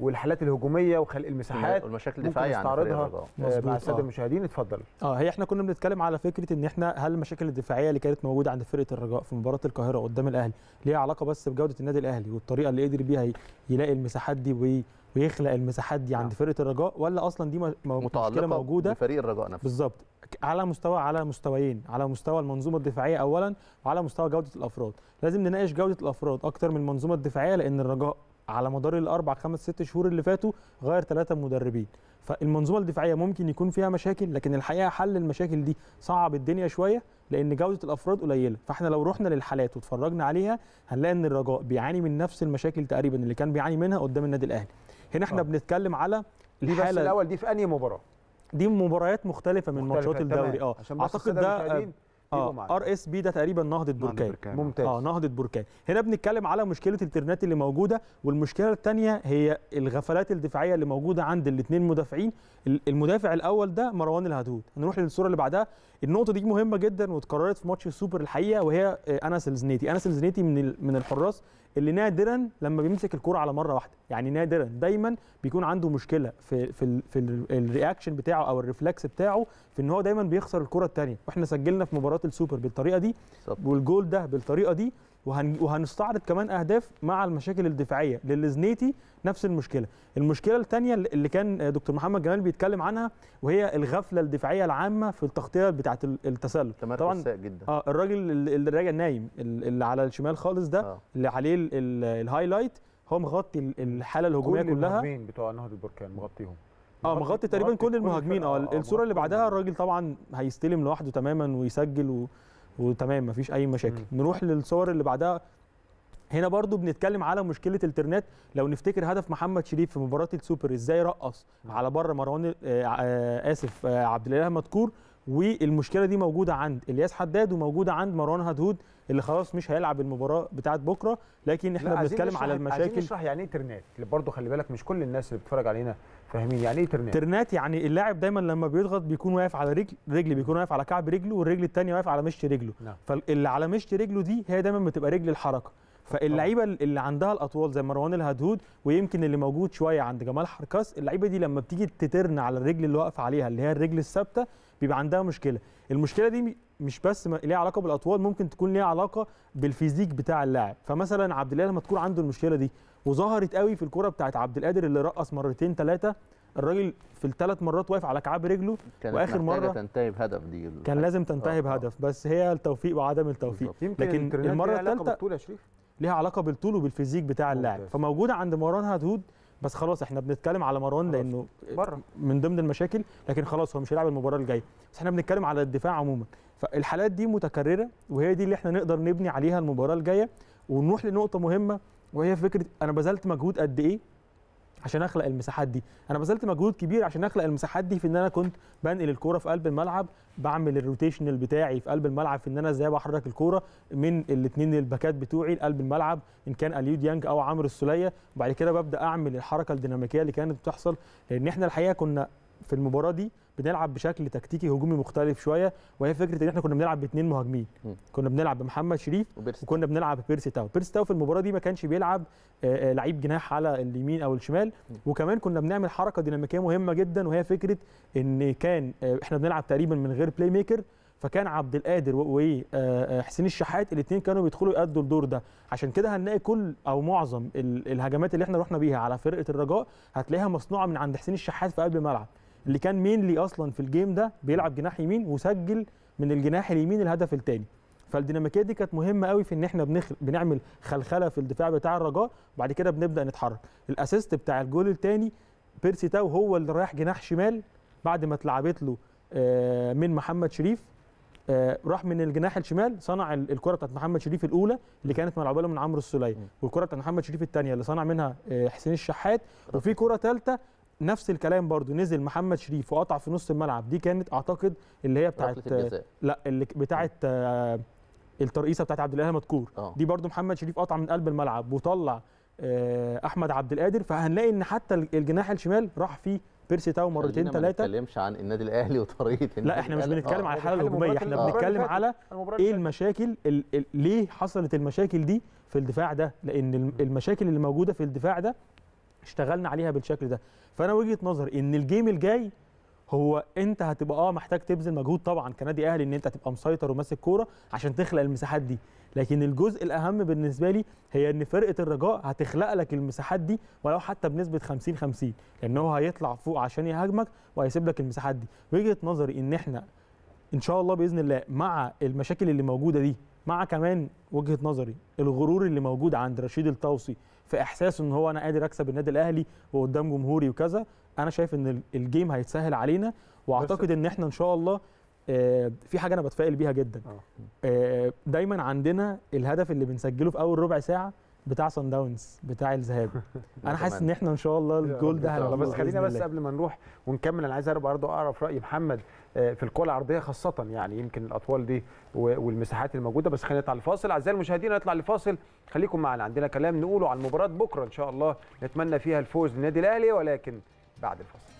والحالات الهجوميه وخلق المساحات والمشاكل الدفاعيه نستعرضها مع الساده المشاهدين اتفضل اه هي احنا كنا بنتكلم على فكره ان احنا هل المشاكل الدفاعيه اللي كانت موجوده عند فرقه الرجاء في مباراه القاهره قدام الاهلي ليها علاقه بس بجوده النادي الاهلي والطريقه اللي قدر بيها يلاقي المساحات دي ويخلق المساحات دي عند نعم. فرقه الرجاء ولا اصلا دي مشكله موجوده بفريق الرجاء نفسه بالظبط على مستوى على مستويين على مستوى المنظومه الدفاعيه اولا وعلى مستوى جوده الافراد لازم نناقش جوده الافراد اكتر من المنظومه الدفاعيه لان الرجاء على مدار الاربع خمس ست شهور اللي فاتوا غير ثلاثه مدربين فالمنظومه الدفاعيه ممكن يكون فيها مشاكل لكن الحقيقه حل المشاكل دي صعب الدنيا شويه لان جوده الافراد قليله فاحنا لو رحنا للحالات واتفرجنا عليها هنلاقي ان الرجاء بيعاني من نفس المشاكل تقريبا اللي كان بيعاني منها قدام النادي الاهلي هنا احنا أوه. بنتكلم على الحاله دي بس الاول دي في انهي مباراه دي مباريات مختلفه من ماتشات الدوري اه عشان اعتقد ده آه، آه، ار اس بي ده تقريبا نهضه بركان ممتاز اه نهضه بركان هنا بنتكلم على مشكله الترنات اللي موجوده والمشكله الثانيه هي الغفلات الدفاعيه اللي موجوده عند الاثنين مدافعين المدافع الاول ده مروان الهدود هنروح للصوره اللي بعدها النقطه دي مهمه جدا واتكررت في ماتش السوبر الحقيقه وهي آه، انس الزنيتي انس الزنيتي من من الحراس اللي نادرا لما بيمسك الكوره على مره واحده يعني نادرا دايما بيكون عنده مشكله في في في الرياكشن بتاعه او الريفلكس بتاعه في ان هو دايما بيخسر الكوره الثانيه واحنا سجلنا في مباراه السوبر بالطريقه دي والجول ده بالطريقه دي وهنستعرض كمان اهداف مع المشاكل الدفاعيه للزنيتي نفس المشكله المشكله الثانيه اللي كان دكتور محمد جمال بيتكلم عنها وهي الغفله الدفاعيه العامه في التغطيه بتاعه التسلل طبعا جدا اه الراجل اللي راجع نايم اللي على الشمال خالص ده آه. اللي عليه الهايلايت هو مغطي الحاله الهجوميه كل كلها المهاجمين بتوع نهضه البركان مغطيهم اه مغطي تقريبا كل المهاجمين اه, آه، الصوره اللي بعدها الراجل طبعا هيستلم لوحده تماما ويسجل و... وتمام مفيش اي مشاكل مم. نروح للصور اللي بعدها هنا برضو بنتكلم على مشكله الترنات لو نفتكر هدف محمد شريف في مباراه السوبر ازاي رقص على بره مروان آه آه اسف آه عبد الاله مدكور والمشكله دي موجوده عند الياس حداد وموجوده عند مروان هدهود اللي خلاص مش هيلعب المباراه بتاعه بكره لكن احنا بنتكلم على المشاكل عايزين نشرح يعني ايه ترنات برضه خلي بالك مش كل الناس اللي بتتفرج علينا فاهمين يعني ايه ترنات ترنات يعني اللاعب دايما لما بيضغط بيكون واقف على رجل رجل بيكون واقف على كعب رجله والرجل الثانيه واقف على مشط رجله نعم. فاللي على مشط رجله دي هي دايما بتبقى رجل الحركه فاللعيبه اللي عندها الاطوال زي مروان الهدهود ويمكن اللي موجود شويه عند جمال حركاس اللعيبه دي لما بتيجي تترن على الرجل اللي واقف عليها اللي هي الرجل الثابته بيبقى عندها مشكله المشكله دي مش بس ليها علاقه بالاطوال ممكن تكون ليها علاقه بالفيزيك بتاع اللاعب فمثلا عبد الله لما تكون عنده المشكله دي وظهرت قوي في الكره بتاعت عبد القادر اللي رقص مرتين ثلاثه الراجل في الثلاث مرات واقف على كعاب رجله كانت واخر مره تنتهي بهدف دي كان لازم تنتهي آه، آه. بهدف بس هي التوفيق وعدم التوفيق لكن المره الثالثه ليها علاقه بالطول وبالفيزيك بتاع اللاعب فموجوده عند مروان هدهود بس خلاص احنا بنتكلم على مروان لانه بره من ضمن المشاكل لكن خلاص هو مش هيلعب المباراه الجايه بس احنا بنتكلم على الدفاع عموما فالحالات دي متكرره وهي دي اللي احنا نقدر نبني عليها المباراه الجايه ونروح لنقطه مهمه وهي فكره انا بذلت مجهود قد ايه عشان اخلق المساحات دي انا بذلت مجهود كبير عشان اخلق المساحات دي في ان انا كنت بنقل الكوره في قلب الملعب بعمل الروتيشنال بتاعي في قلب الملعب في ان انا ازاي بحرك الكوره من الاثنين الباكات بتوعي لقلب الملعب ان كان اليو ديانج او عمرو السوليه وبعد كده ببدا اعمل الحركه الديناميكيه اللي كانت بتحصل لان احنا الحقيقه كنا في المباراه دي بنلعب بشكل تكتيكي هجومي مختلف شويه وهي فكره ان احنا كنا بنلعب باثنين مهاجمين كنا بنلعب بمحمد شريف وبيرسي. وكنا بنلعب بيرسي تاو بيرسي تاو في المباراه دي ما كانش بيلعب آه، آه، لعيب جناح على اليمين او الشمال وكمان كنا بنعمل حركه ديناميكيه مهمه جدا وهي فكره ان كان آه، احنا بنلعب تقريبا من غير بلاي ميكر فكان عبد القادر وحسين الشحات الاثنين كانوا بيدخلوا يأدوا الدور ده عشان كده هنلاقي كل او معظم الهجمات اللي احنا رحنا بيها على فرقه الرجاء هتلاقيها مصنوعه من عند حسين الشحات في قلب الملعب اللي كان لي اصلا في الجيم ده بيلعب جناح يمين وسجل من الجناح اليمين الهدف الثاني فالديناميكيه دي كانت مهمه قوي في ان احنا بنخل... بنعمل خلخله في الدفاع بتاع الرجاء وبعد كده بنبدا نتحرك الاسيست بتاع الجول الثاني بيرسي تاو هو اللي رايح جناح شمال بعد ما اتلعبت له آه، من محمد شريف آه، راح من الجناح الشمال صنع الكره بتاعت محمد شريف الاولى اللي كانت ملعوبه له من عمرو السليم والكره بتاعت محمد شريف الثانيه اللي صنع منها آه، حسين الشحات وفي كره ثالثه نفس الكلام برضو نزل محمد شريف وقطع في نص الملعب دي كانت اعتقد اللي هي بتاعت لا اللي بتاعت آه، الترقيصه بتاعت عبد الاله مدكور آه. دي برضو محمد شريف قطع من قلب الملعب وطلع آه، احمد عبد القادر فهنلاقي ان حتى الجناح الشمال راح فيه بيرسي تاو مرتين ثلاثه ما بنتكلمش عن النادي الاهلي وطريقه لا احنا مش بنتكلم على الحاله الهجوميه احنا بنتكلم على ايه المشاكل ليه حصلت المشاكل دي في الدفاع ده لان المشاكل اللي موجوده في الدفاع ده اشتغلنا عليها بالشكل ده فانا وجهه نظري ان الجيم الجاي هو انت هتبقى اه محتاج تبذل مجهود طبعا كنادي اهلي ان انت هتبقى مسيطر وماسك كوره عشان تخلق المساحات دي لكن الجزء الاهم بالنسبه لي هي ان فرقه الرجاء هتخلق لك المساحات دي ولو حتى بنسبه 50 50 لان هو هيطلع فوق عشان يهاجمك وهيسيب لك المساحات دي وجهه نظري ان احنا ان شاء الله باذن الله مع المشاكل اللي موجوده دي مع كمان وجهه نظري الغرور اللي موجود عند رشيد الطوسي في احساس ان هو انا قادر اكسب النادي الاهلي وقدام جمهوري وكذا انا شايف ان الجيم هيتسهل علينا واعتقد ان احنا ان شاء الله آه، في حاجه انا بتفائل بيها جدا آه. آه، دايما عندنا الهدف اللي بنسجله في اول ربع ساعه بتاع سان داونز بتاع الذهاب انا حاسس ان احنا ان شاء الله الجول ده هنبقى بس خلينا بس قبل ما نروح ونكمل انا عايز برضه اعرف راي محمد آه، في الكره العرضيه خاصه يعني يمكن الاطوال دي والمساحات الموجوده بس خلينا نطلع لفاصل اعزائي المشاهدين نطلع لفاصل خليكم معنا عندنا كلام نقوله عن مباراه بكره ان شاء الله نتمنى فيها الفوز للنادي الاهلي ولكن بعد الفاصل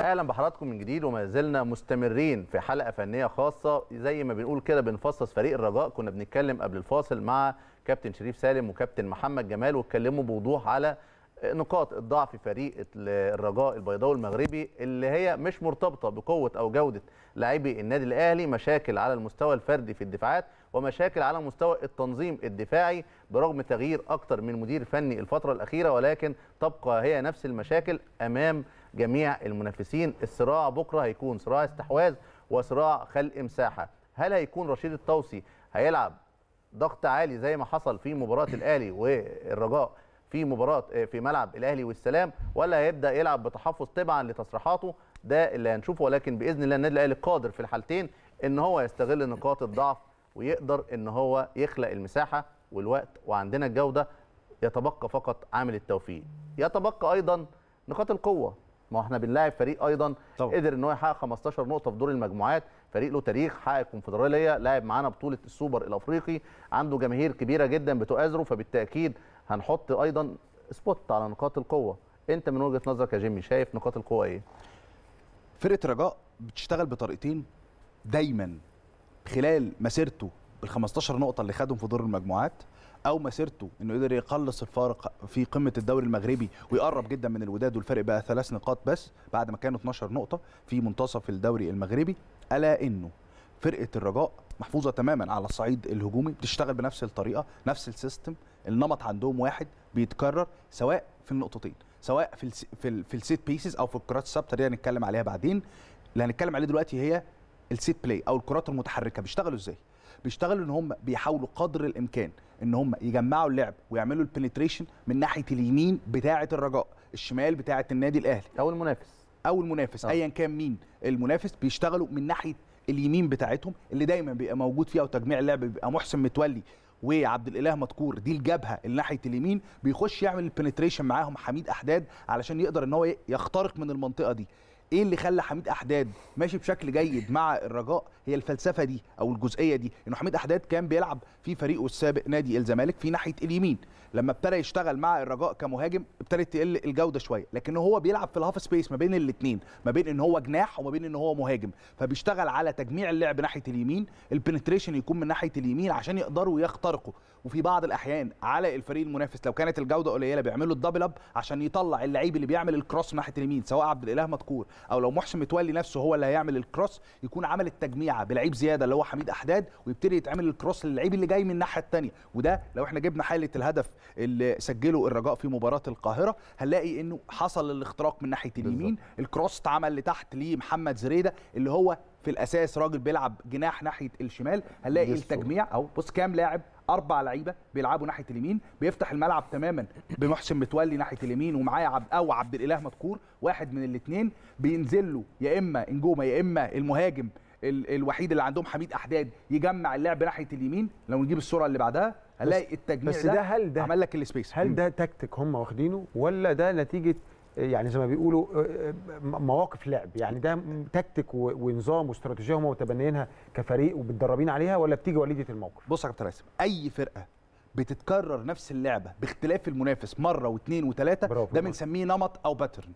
اهلا بحضراتكم من جديد وما زلنا مستمرين في حلقه فنيه خاصه زي ما بنقول كده بنفصص فريق الرجاء كنا بنتكلم قبل الفاصل مع كابتن شريف سالم وكابتن محمد جمال واتكلموا بوضوح على نقاط الضعف فريق الرجاء البيضاوي المغربي اللي هي مش مرتبطه بقوه او جوده لاعبي النادي الاهلي مشاكل على المستوى الفردي في الدفاعات ومشاكل على مستوى التنظيم الدفاعي برغم تغيير اكتر من مدير فني الفتره الاخيره ولكن تبقى هي نفس المشاكل امام جميع المنافسين الصراع بكره هيكون صراع استحواذ وصراع خلق مساحه هل هيكون رشيد الطوسي هيلعب ضغط عالي زي ما حصل في مباراه الاهلي والرجاء في مباراه آه، في ملعب الاهلي والسلام ولا هيبدا يلعب بتحفظ تبعا لتصريحاته ده اللي هنشوفه ولكن باذن الله النادي الاهلي قادر في الحالتين ان هو يستغل نقاط الضعف ويقدر ان هو يخلق المساحه والوقت وعندنا الجوده يتبقى فقط عامل التوفيق يتبقى ايضا نقاط القوه ما احنا بنلاعب فريق ايضا طبعا. قدر ان هو يحقق 15 نقطه في دور المجموعات فريق له تاريخ حقق الكونفدراليه لاعب معانا بطوله السوبر الافريقي عنده جماهير كبيره جدا بتؤازره فبالتاكيد هنحط ايضا سبوت على نقاط القوه انت من وجهه نظرك يا جيمي شايف نقاط القوه ايه فرقه رجاء بتشتغل بطريقتين دايما خلال مسيرته بال 15 نقطه اللي خدهم في دور المجموعات او مسيرته انه قدر يقلص الفارق في قمه الدوري المغربي ويقرب جدا من الوداد والفرق بقى ثلاث نقاط بس بعد ما كانوا 12 نقطه في منتصف الدوري المغربي الا انه فرقه الرجاء محفوظه تماما على الصعيد الهجومي بتشتغل بنفس الطريقه نفس السيستم النمط عندهم واحد بيتكرر سواء في النقطتين سواء في الـ في, الـ في السيت بيسز او في الكرات الثابته اللي هنتكلم عليها بعدين اللي هنتكلم عليه دلوقتي هي السيت بلاي او الكرات المتحركه بيشتغلوا ازاي بيشتغلوا ان هم بيحاولوا قدر الامكان ان هم يجمعوا اللعب ويعملوا البنتريشن من ناحيه اليمين بتاعه الرجاء الشمال بتاعه النادي الاهلي او المنافس او المنافس آه. ايا كان مين المنافس بيشتغلوا من ناحيه اليمين بتاعتهم اللي دايما بيبقى موجود فيها وتجميع اللعب بيبقى محسن متولي وعبد الاله مدكور دي الجبهه اللي ناحيه اليمين بيخش يعمل البنتريشن معاهم حميد احداد علشان يقدر ان هو يخترق من المنطقه دي ايه اللي خلى حميد احداد ماشي بشكل جيد مع الرجاء هي الفلسفه دي او الجزئيه دي انه حميد احداد كان بيلعب في فريقه السابق نادي الزمالك في ناحيه اليمين لما ابتدى يشتغل مع الرجاء كمهاجم ابتدت تقل الجوده شويه لكن هو بيلعب في الهاف سبيس ما بين الاثنين ما بين ان هو جناح وما بين ان هو مهاجم فبيشتغل على تجميع اللعب ناحيه اليمين البنتريشن يكون من ناحيه اليمين عشان يقدروا يخترقوا وفي بعض الاحيان على الفريق المنافس لو كانت الجوده قليله بيعملوا الدبل اب عشان يطلع اللعيب اللي بيعمل الكروس ناحيه اليمين سواء عبد الاله مدكور او لو محسن متولي نفسه هو اللي هيعمل الكروس يكون عمل التجميعه بلعيب زياده اللي هو حميد احداد ويبتدي يتعمل الكروس للعيب اللي جاي جاي من الناحيه الثانيه وده لو احنا جبنا حاله الهدف اللي سجله الرجاء في مباراه القاهره هنلاقي انه حصل الاختراق من ناحيه اليمين الكروس اتعمل لتحت لمحمد زريده اللي هو في الاساس راجل بيلعب جناح ناحيه الشمال هنلاقي التجميع اهو بص كام لاعب اربع لعيبه بيلعبوا ناحيه اليمين بيفتح الملعب تماما بمحسن متولي ناحيه اليمين ومعاه عبد او عبد الاله مذكور واحد من الاثنين بينزل له يا اما انجوما يا اما المهاجم الوحيد اللي عندهم حميد احداد يجمع اللعب ناحيه اليمين لو نجيب الصوره اللي بعدها هنلاقي التجميع بس ده, ده هل ده عمل لك السبيس هل ده تكتيك هم واخدينه ولا ده نتيجه يعني زي ما بيقولوا آه، آه، مواقف لعب يعني ده تكتيك ونظام واستراتيجيه هم متبنيينها كفريق وبتدربين عليها ولا بتيجي وليده الموقف بص يا كابتن راسم اي فرقه بتتكرر نفس اللعبه باختلاف المنافس مره واثنين وثلاثه ده بنسميه نمط او باترن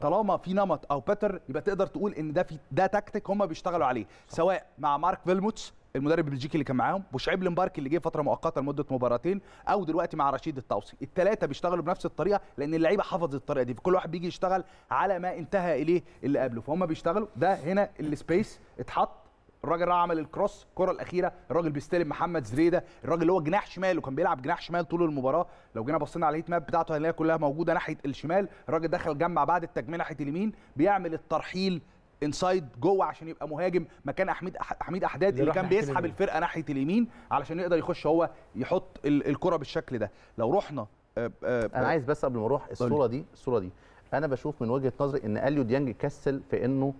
طالما في نمط او باترن يبقى تقدر تقول ان ده في ده تكتيك هم بيشتغلوا عليه صح. سواء مع مارك فيلموتس المدرب البلجيكي اللي كان معاهم وشعيب لمبارك اللي جه فتره مؤقته لمده مباراتين او دلوقتي مع رشيد الطوسي الثلاثه بيشتغلوا بنفس الطريقه لان اللعيبه حفظت الطريقه دي كل واحد بيجي يشتغل على ما انتهى اليه اللي قبله فهم بيشتغلوا ده هنا السبيس اتحط الراجل راح عمل الكروس الكره الاخيره الراجل بيستلم محمد زريده الراجل اللي هو جناح شمال وكان بيلعب جناح شمال طول المباراه لو جينا بصينا على الهيت ماب بتاعته هنلاقيها كلها موجوده ناحيه الشمال الراجل دخل جمع بعد التجميع ناحيه اليمين بيعمل الترحيل انسايد جوه عشان يبقى مهاجم مكان حميد حميد احداد اللي كان بيسحب الفرقه ناحيه اليمين علشان يقدر يخش هو يحط الكره بالشكل ده لو رحنا آه، آه، آه، انا عايز بس قبل ما اروح الصوره دي الصوره دي انا بشوف من وجهه نظري ان اليو ديانج كسل في انه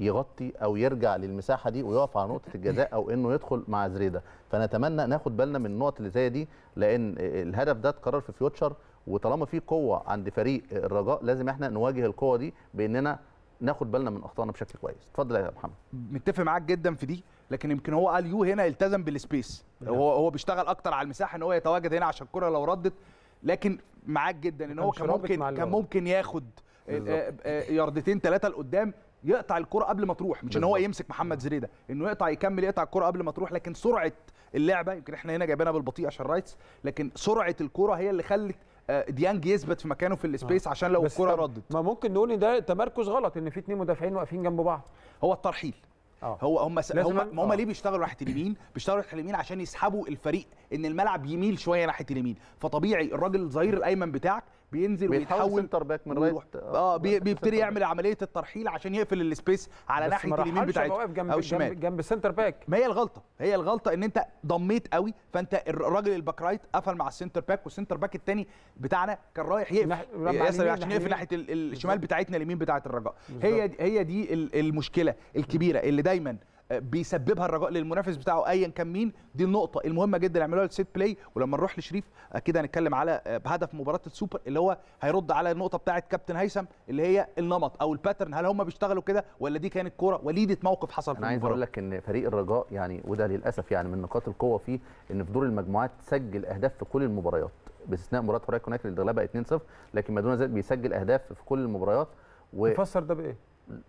يغطي او يرجع للمساحه دي ويقف على نقطه الجزاء او انه يدخل مع زريده فنتمنى ناخد بالنا من النقط اللي زي دي لان الهدف ده اتكرر في فيوتشر وطالما في قوه عند فريق الرجاء لازم احنا نواجه القوه دي باننا ناخد بالنا من اخطائنا بشكل كويس اتفضل يا محمد متفق معاك جدا في دي لكن يمكن هو قال يو هنا التزم بالسبيس هو هو بيشتغل اكتر على المساحه ان هو يتواجد هنا عشان الكره لو ردت لكن معاك جدا ان هو كان ممكن كان ممكن ياخد آه، آه، آه، ياردتين ثلاثه لقدام يقطع الكره قبل ما تروح مش ان هو يمسك محمد زريده انه يقطع يكمل يقطع الكره قبل ما تروح لكن سرعه اللعبه يمكن احنا هنا جايبينها بالبطيء عشان رايتس لكن سرعه الكره هي اللي خلت آه، ديانج يثبت في مكانه في السبيس آه. عشان لو الكره ردت ما ممكن نقول ان ده تمركز غلط ان في اثنين مدافعين واقفين جنب بعض هو الترحيل آه. هو هم س... هم ما هم آه. ليه بيشتغلوا ناحيه اليمين؟ بيشتغلوا ناحيه اليمين عشان يسحبوا الفريق ان الملعب يميل شويه ناحيه اليمين، فطبيعي الراجل الظهير الايمن بتاعك بينزل ويتحول سنتر باك من رايت اه, آه، بيبتدي يعمل عمليه الترحيل عشان يقفل السبيس على ناحيه اليمين بتاعته او الشمال جنب السنتر باك ما هي الغلطه هي الغلطه ان انت ضميت قوي فانت الراجل الباك رايت قفل مع السنتر باك والسنتر باك الثاني بتاعنا كان رايح يقفل عشان يقفل ناحيه الشمال بتاعتنا اليمين بتاعه الرجاء هي هي دي المشكله الكبيره اللي دايما بيسببها الرجاء للمنافس بتاعه ايا كان مين دي النقطه المهمه جدا اعملوها سيت السيت بلاي ولما نروح لشريف اكيد هنتكلم على آه، بهدف مباراه السوبر اللي هو هيرد على النقطه بتاعه كابتن هيثم اللي هي النمط او الباترن هل هم بيشتغلوا كده ولا دي كانت كوره وليده موقف حصل في المباراه انا عايز اقول لك ان فريق الرجاء يعني وده للاسف يعني من نقاط القوه فيه ان في دور المجموعات سجل اهداف في كل المباريات باستثناء مباراه حراك هناك اللي غلبها 2-0 لكن ما دون ذلك بيسجل اهداف في كل المباريات و... ده بايه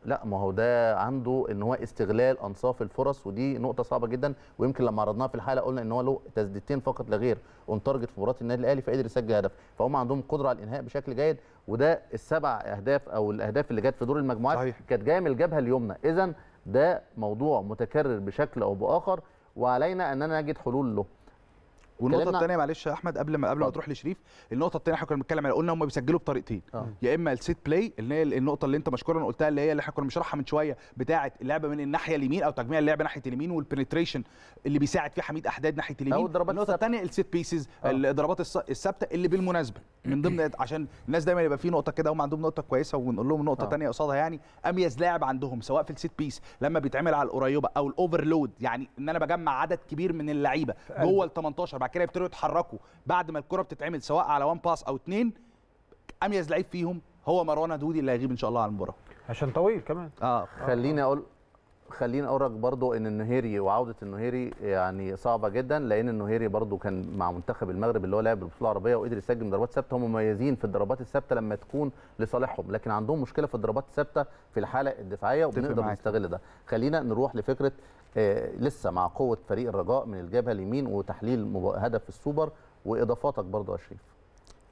لا ما هو ده عنده ان هو استغلال انصاف الفرص ودي نقطه صعبه جدا ويمكن لما عرضناها في الحلقه قلنا ان هو له تسديدتين فقط لا غير اون تارجت في مباراه النادي الاهلي فقدر يسجل هدف فهم عندهم قدره على الانهاء بشكل جيد وده السبع اهداف او الاهداف اللي جت في دور المجموعات كانت جايه من الجبهه اليمنى اذا ده موضوع متكرر بشكل او باخر وعلينا اننا نجد حلول له والنقطه الثانيه معلش يا احمد قبل ما قبل ما تروح لشريف النقطه الثانيه احنا كنا بنتكلم عليها قلنا هم بيسجلوا بطريقتين اه. يا اما السيت بلاي اللي هي النقطه اللي انت مشكورا قلتها اللي هي اللي احنا كنا بنشرحها من شويه بتاعه اللعبه من الناحيه اليمين او تجميع اللعبه ناحيه اليمين والبنتريشن اللي بيساعد فيه حميد احداد ناحيه اليمين او النقطه الثانيه السيت بيسز آه. الضربات الثابته اللي بالمناسبه من ضمن عشان الناس دايما يبقى في نقطه كده هم عندهم نقطه كويسه ونقول لهم نقطه ثانيه اه. قصادها يعني اميز لاعب عندهم سواء في السيت بيس لما بيتعمل على القريبه او الاوفرلود يعني ان انا بجمع عدد كبير من اللعيبه أيوة. جوه ال 18 كده يبتدوا يتحركوا بعد ما الكره بتتعمل سواء على وان باس او اتنين اميز لعيب فيهم هو مروان دودي اللي هيغيب ان شاء الله على المباراه عشان طويل كمان آه. اه خليني اقول خليني اقولك برضو ان النهيري وعوده النهيري يعني صعبه جدا لان النهيري برضو كان مع منتخب المغرب اللي هو لعب بالبطوله العربيه وقدر يسجل ضربات ثابته هم مميزين في الضربات الثابته لما تكون لصالحهم لكن عندهم مشكله في الضربات الثابته في الحاله الدفاعيه وبنقدر نستغل ده خلينا نروح لفكره آه، لسه مع قوه فريق الرجاء من الجبهه اليمين وتحليل هدف السوبر واضافاتك برضه يا شريف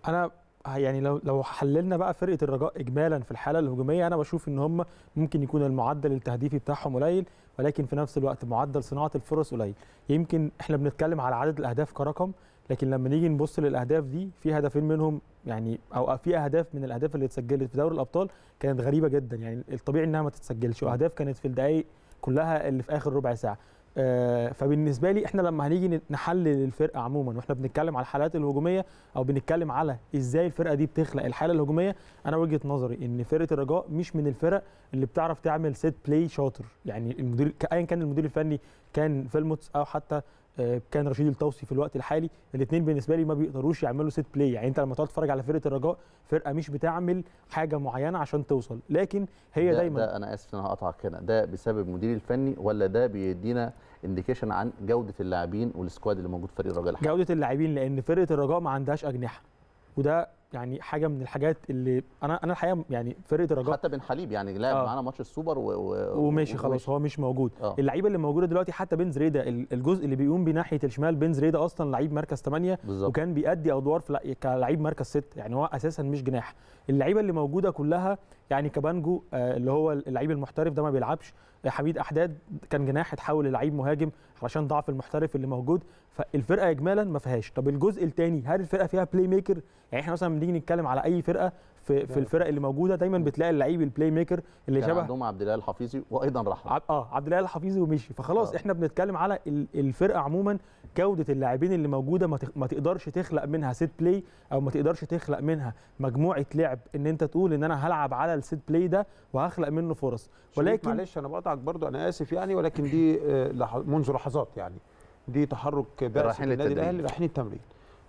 انا يعني لو لو حللنا بقى فرقه الرجاء اجمالا في الحاله الهجوميه انا بشوف ان هم ممكن يكون المعدل التهديفي بتاعهم قليل ولكن في نفس الوقت معدل صناعه الفرص قليل يمكن احنا بنتكلم على عدد الاهداف كرقم لكن لما نيجي نبص للاهداف دي في هدفين منهم يعني او في اهداف من الاهداف اللي اتسجلت في دوري الابطال كانت غريبه جدا يعني الطبيعي انها ما تتسجلش واهداف كانت في الدقائق كلها اللي في اخر ربع ساعه آه، فبالنسبه لي احنا لما هنيجي نحلل الفرقه عموما واحنا بنتكلم على الحالات الهجوميه او بنتكلم على ازاي الفرقه دي بتخلق الحاله الهجوميه انا وجهه نظري ان فرقه الرجاء مش من الفرق اللي بتعرف تعمل سيت بلاي شاطر يعني المدير ايا كان المدير الفني كان فيلموتس او حتى كان رشيد الطوسي في الوقت الحالي الاثنين بالنسبه لي ما بيقدروش يعملوا سيت بلاي يعني انت لما تقعد تتفرج على فرقه الرجاء فرقه مش بتعمل حاجه معينه عشان توصل لكن هي ده دايما ده انا اسف ان انا هقطعك هنا ده بسبب المدير الفني ولا ده بيدينا انديكيشن عن جوده اللاعبين والسكواد اللي موجود في فريق الرجاء جوده اللاعبين لان فرقه الرجاء ما عندهاش اجنحه وده يعني حاجه من الحاجات اللي انا انا الحقيقه يعني فرقه الرجاء حتى بن حليب يعني لعب آه. معانا ماتش السوبر و... و... وماشي خلاص هو مش موجود آه. اللعيبه اللي موجوده دلوقتي حتى بن زريده الجزء اللي بيقوم بناحيه الشمال بن زريده اصلا لعيب مركز 8 بالزبط. وكان بيأدي ادوار في كلعيب مركز 6 يعني هو اساسا مش جناح اللعيبه اللي موجوده كلها يعني كبانجو آه اللي هو اللعيب المحترف ده ما بيلعبش حميد احداد كان جناح اتحول للعيب مهاجم علشان ضعف المحترف اللي موجود فالفرقه اجمالا ما فيهاش طب الجزء الثاني هل الفرقه فيها بلاي ميكر يعني احنا مثلا بنيجي نتكلم على اي فرقه في, في الفرق اللي موجوده دايما بتلاقي اللعيب البلاي ميكر اللي شبه عندهم عبد الاله الحفيظي وايضا راح عب... اه عبد الاله الحفيظي ومشي فخلاص آه. احنا بنتكلم على الفرقه عموما جوده اللاعبين اللي موجوده ما, ما تقدرش تخلق منها سيت بلاي او ما تقدرش تخلق منها مجموعه لعب ان انت تقول ان انا هلعب على السيت بلاي ده وهخلق منه فرص ولكن معلش انا بقطعك برضو انا اسف يعني ولكن دي آه، منذ لحظات يعني دي تحرك برس النادي الاهلي رايحين التمرين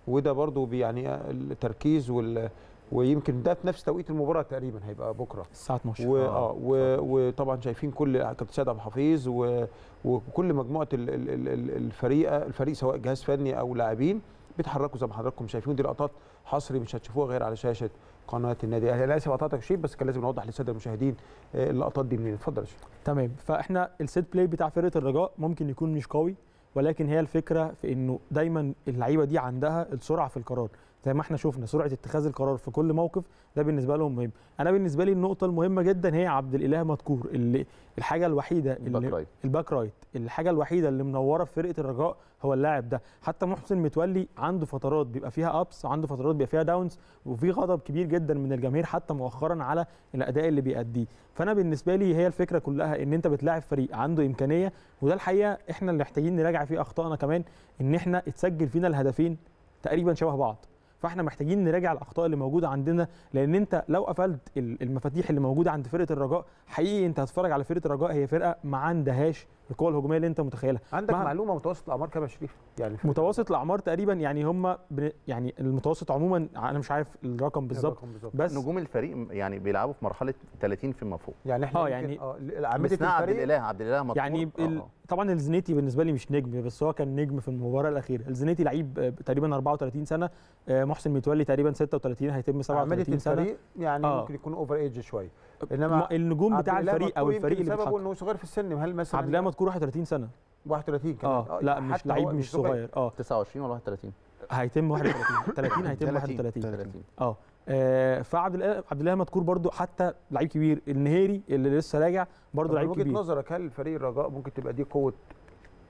وده برضو يعني آه، التركيز وال ويمكن ده في نفس توقيت المباراه تقريبا هيبقى بكره الساعه 12 و... اه, آه، و... وطبعا شايفين كل كابتن سيد عبد الحفيظ و... وكل مجموعه ال... ال... الفريق الفريق سواء جهاز فني او لاعبين بيتحركوا زي ما حضراتكم شايفين دي لقطات حصري مش هتشوفوها غير على شاشه قناه النادي الاهلي انا اسف قطعتك شيء بس كان لازم نوضح للساده المشاهدين آه، اللقطات دي منين اتفضل يا تمام فاحنا السيت بلاي بتاع فرقه الرجاء ممكن يكون مش قوي ولكن هي الفكره في انه دايما اللعيبه دي عندها السرعه في القرار زي ما احنا شفنا سرعه اتخاذ القرار في كل موقف ده بالنسبه لهم مهم انا بالنسبه لي النقطه المهمه جدا هي عبد الاله مدكور اللي الحاجه الوحيده اللي الباك رايت الباك رايت الحاجه الوحيده اللي منوره في فرقه الرجاء هو اللاعب ده حتى محسن متولي عنده فترات بيبقى فيها ابس وعنده فترات بيبقى فيها داونز وفي غضب كبير جدا من الجماهير حتى مؤخرا على الاداء اللي بيأديه فانا بالنسبه لي هي الفكره كلها ان انت بتلاعب فريق عنده امكانيه وده الحقيقه احنا اللي محتاجين نراجع فيه اخطائنا كمان ان احنا اتسجل فينا الهدفين تقريبا شبه بعض فاحنا محتاجين نراجع الاخطاء اللي موجوده عندنا لان انت لو قفلت المفاتيح اللي موجوده عند فرقه الرجاء حقيقي انت هتتفرج على فرقه الرجاء هي فرقه ما عندهاش القوه الهجوميه اللي انت متخيلها عندك مع... معلومه متوسط الاعمار كام يا شريف يعني متوسط الاعمار تقريبا يعني هم ب... يعني المتوسط عموما انا مش عارف الرقم بالظبط بس نجوم الفريق يعني بيلعبوا في مرحله 30 فيما فوق يعني احنا اه يعني آه، عبد الاله عبد الاله مطلوب. يعني آه. ال... آه. طبعا الزنيتي بالنسبه لي مش نجم بس هو كان نجم في المباراه الاخيره الزنيتي لعيب آه، تقريبا 34 سنه محسن متولي تقريبا 36 هيتم 37 سنه عمليه الفريق يعني آه. ممكن يكون اوفر ايج شويه انما النجوم بتاع الفريق او الفريق اللي سببه انه صغير في السن هل مثلا عبد الله مذكور 31 سنه 31 كمان اه لا مش لعيب مش صغير اه 29 ولا 31 هيتم 31 30 هيتم 31 آه. اه فعبد الله عبد الله مذكور برده حتى لعيب كبير النهيري اللي لسه راجع برده لعيب كبير من وجهه نظرك هل فريق الرجاء ممكن تبقى دي قوه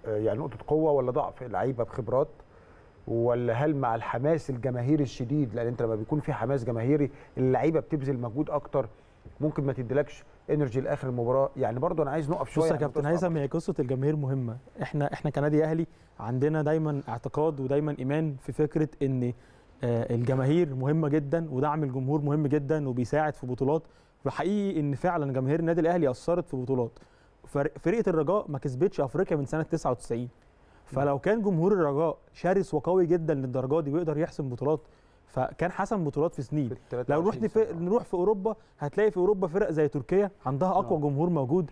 آه، يعني نقطه قوه ولا ضعف لعيبه بخبرات ولا هل مع الحماس الجماهيري الشديد لان انت لما بيكون في حماس جماهيري اللعيبه بتبذل مجهود اكتر ممكن ما تديلكش انرجي لاخر المباراه يعني برضو انا عايز نقف شويه بص يا يعني كابتن هيثم هي قصه الجماهير مهمه احنا احنا كنادي اهلي عندنا دايما اعتقاد ودايما ايمان في فكره ان آه، الجماهير مهمه جدا ودعم الجمهور مهم جدا وبيساعد في بطولات وحقيقي ان فعلا جماهير النادي الاهلي اثرت في بطولات فرقه الرجاء ما كسبتش افريقيا من سنه 99 فلو كان جمهور الرجاء شرس وقوي جدا للدرجه دي ويقدر يحسم بطولات فكان حسم بطولات في سنين لو رحت في نروح في اوروبا هتلاقي في اوروبا فرق زي تركيا عندها اقوى آه. جمهور موجود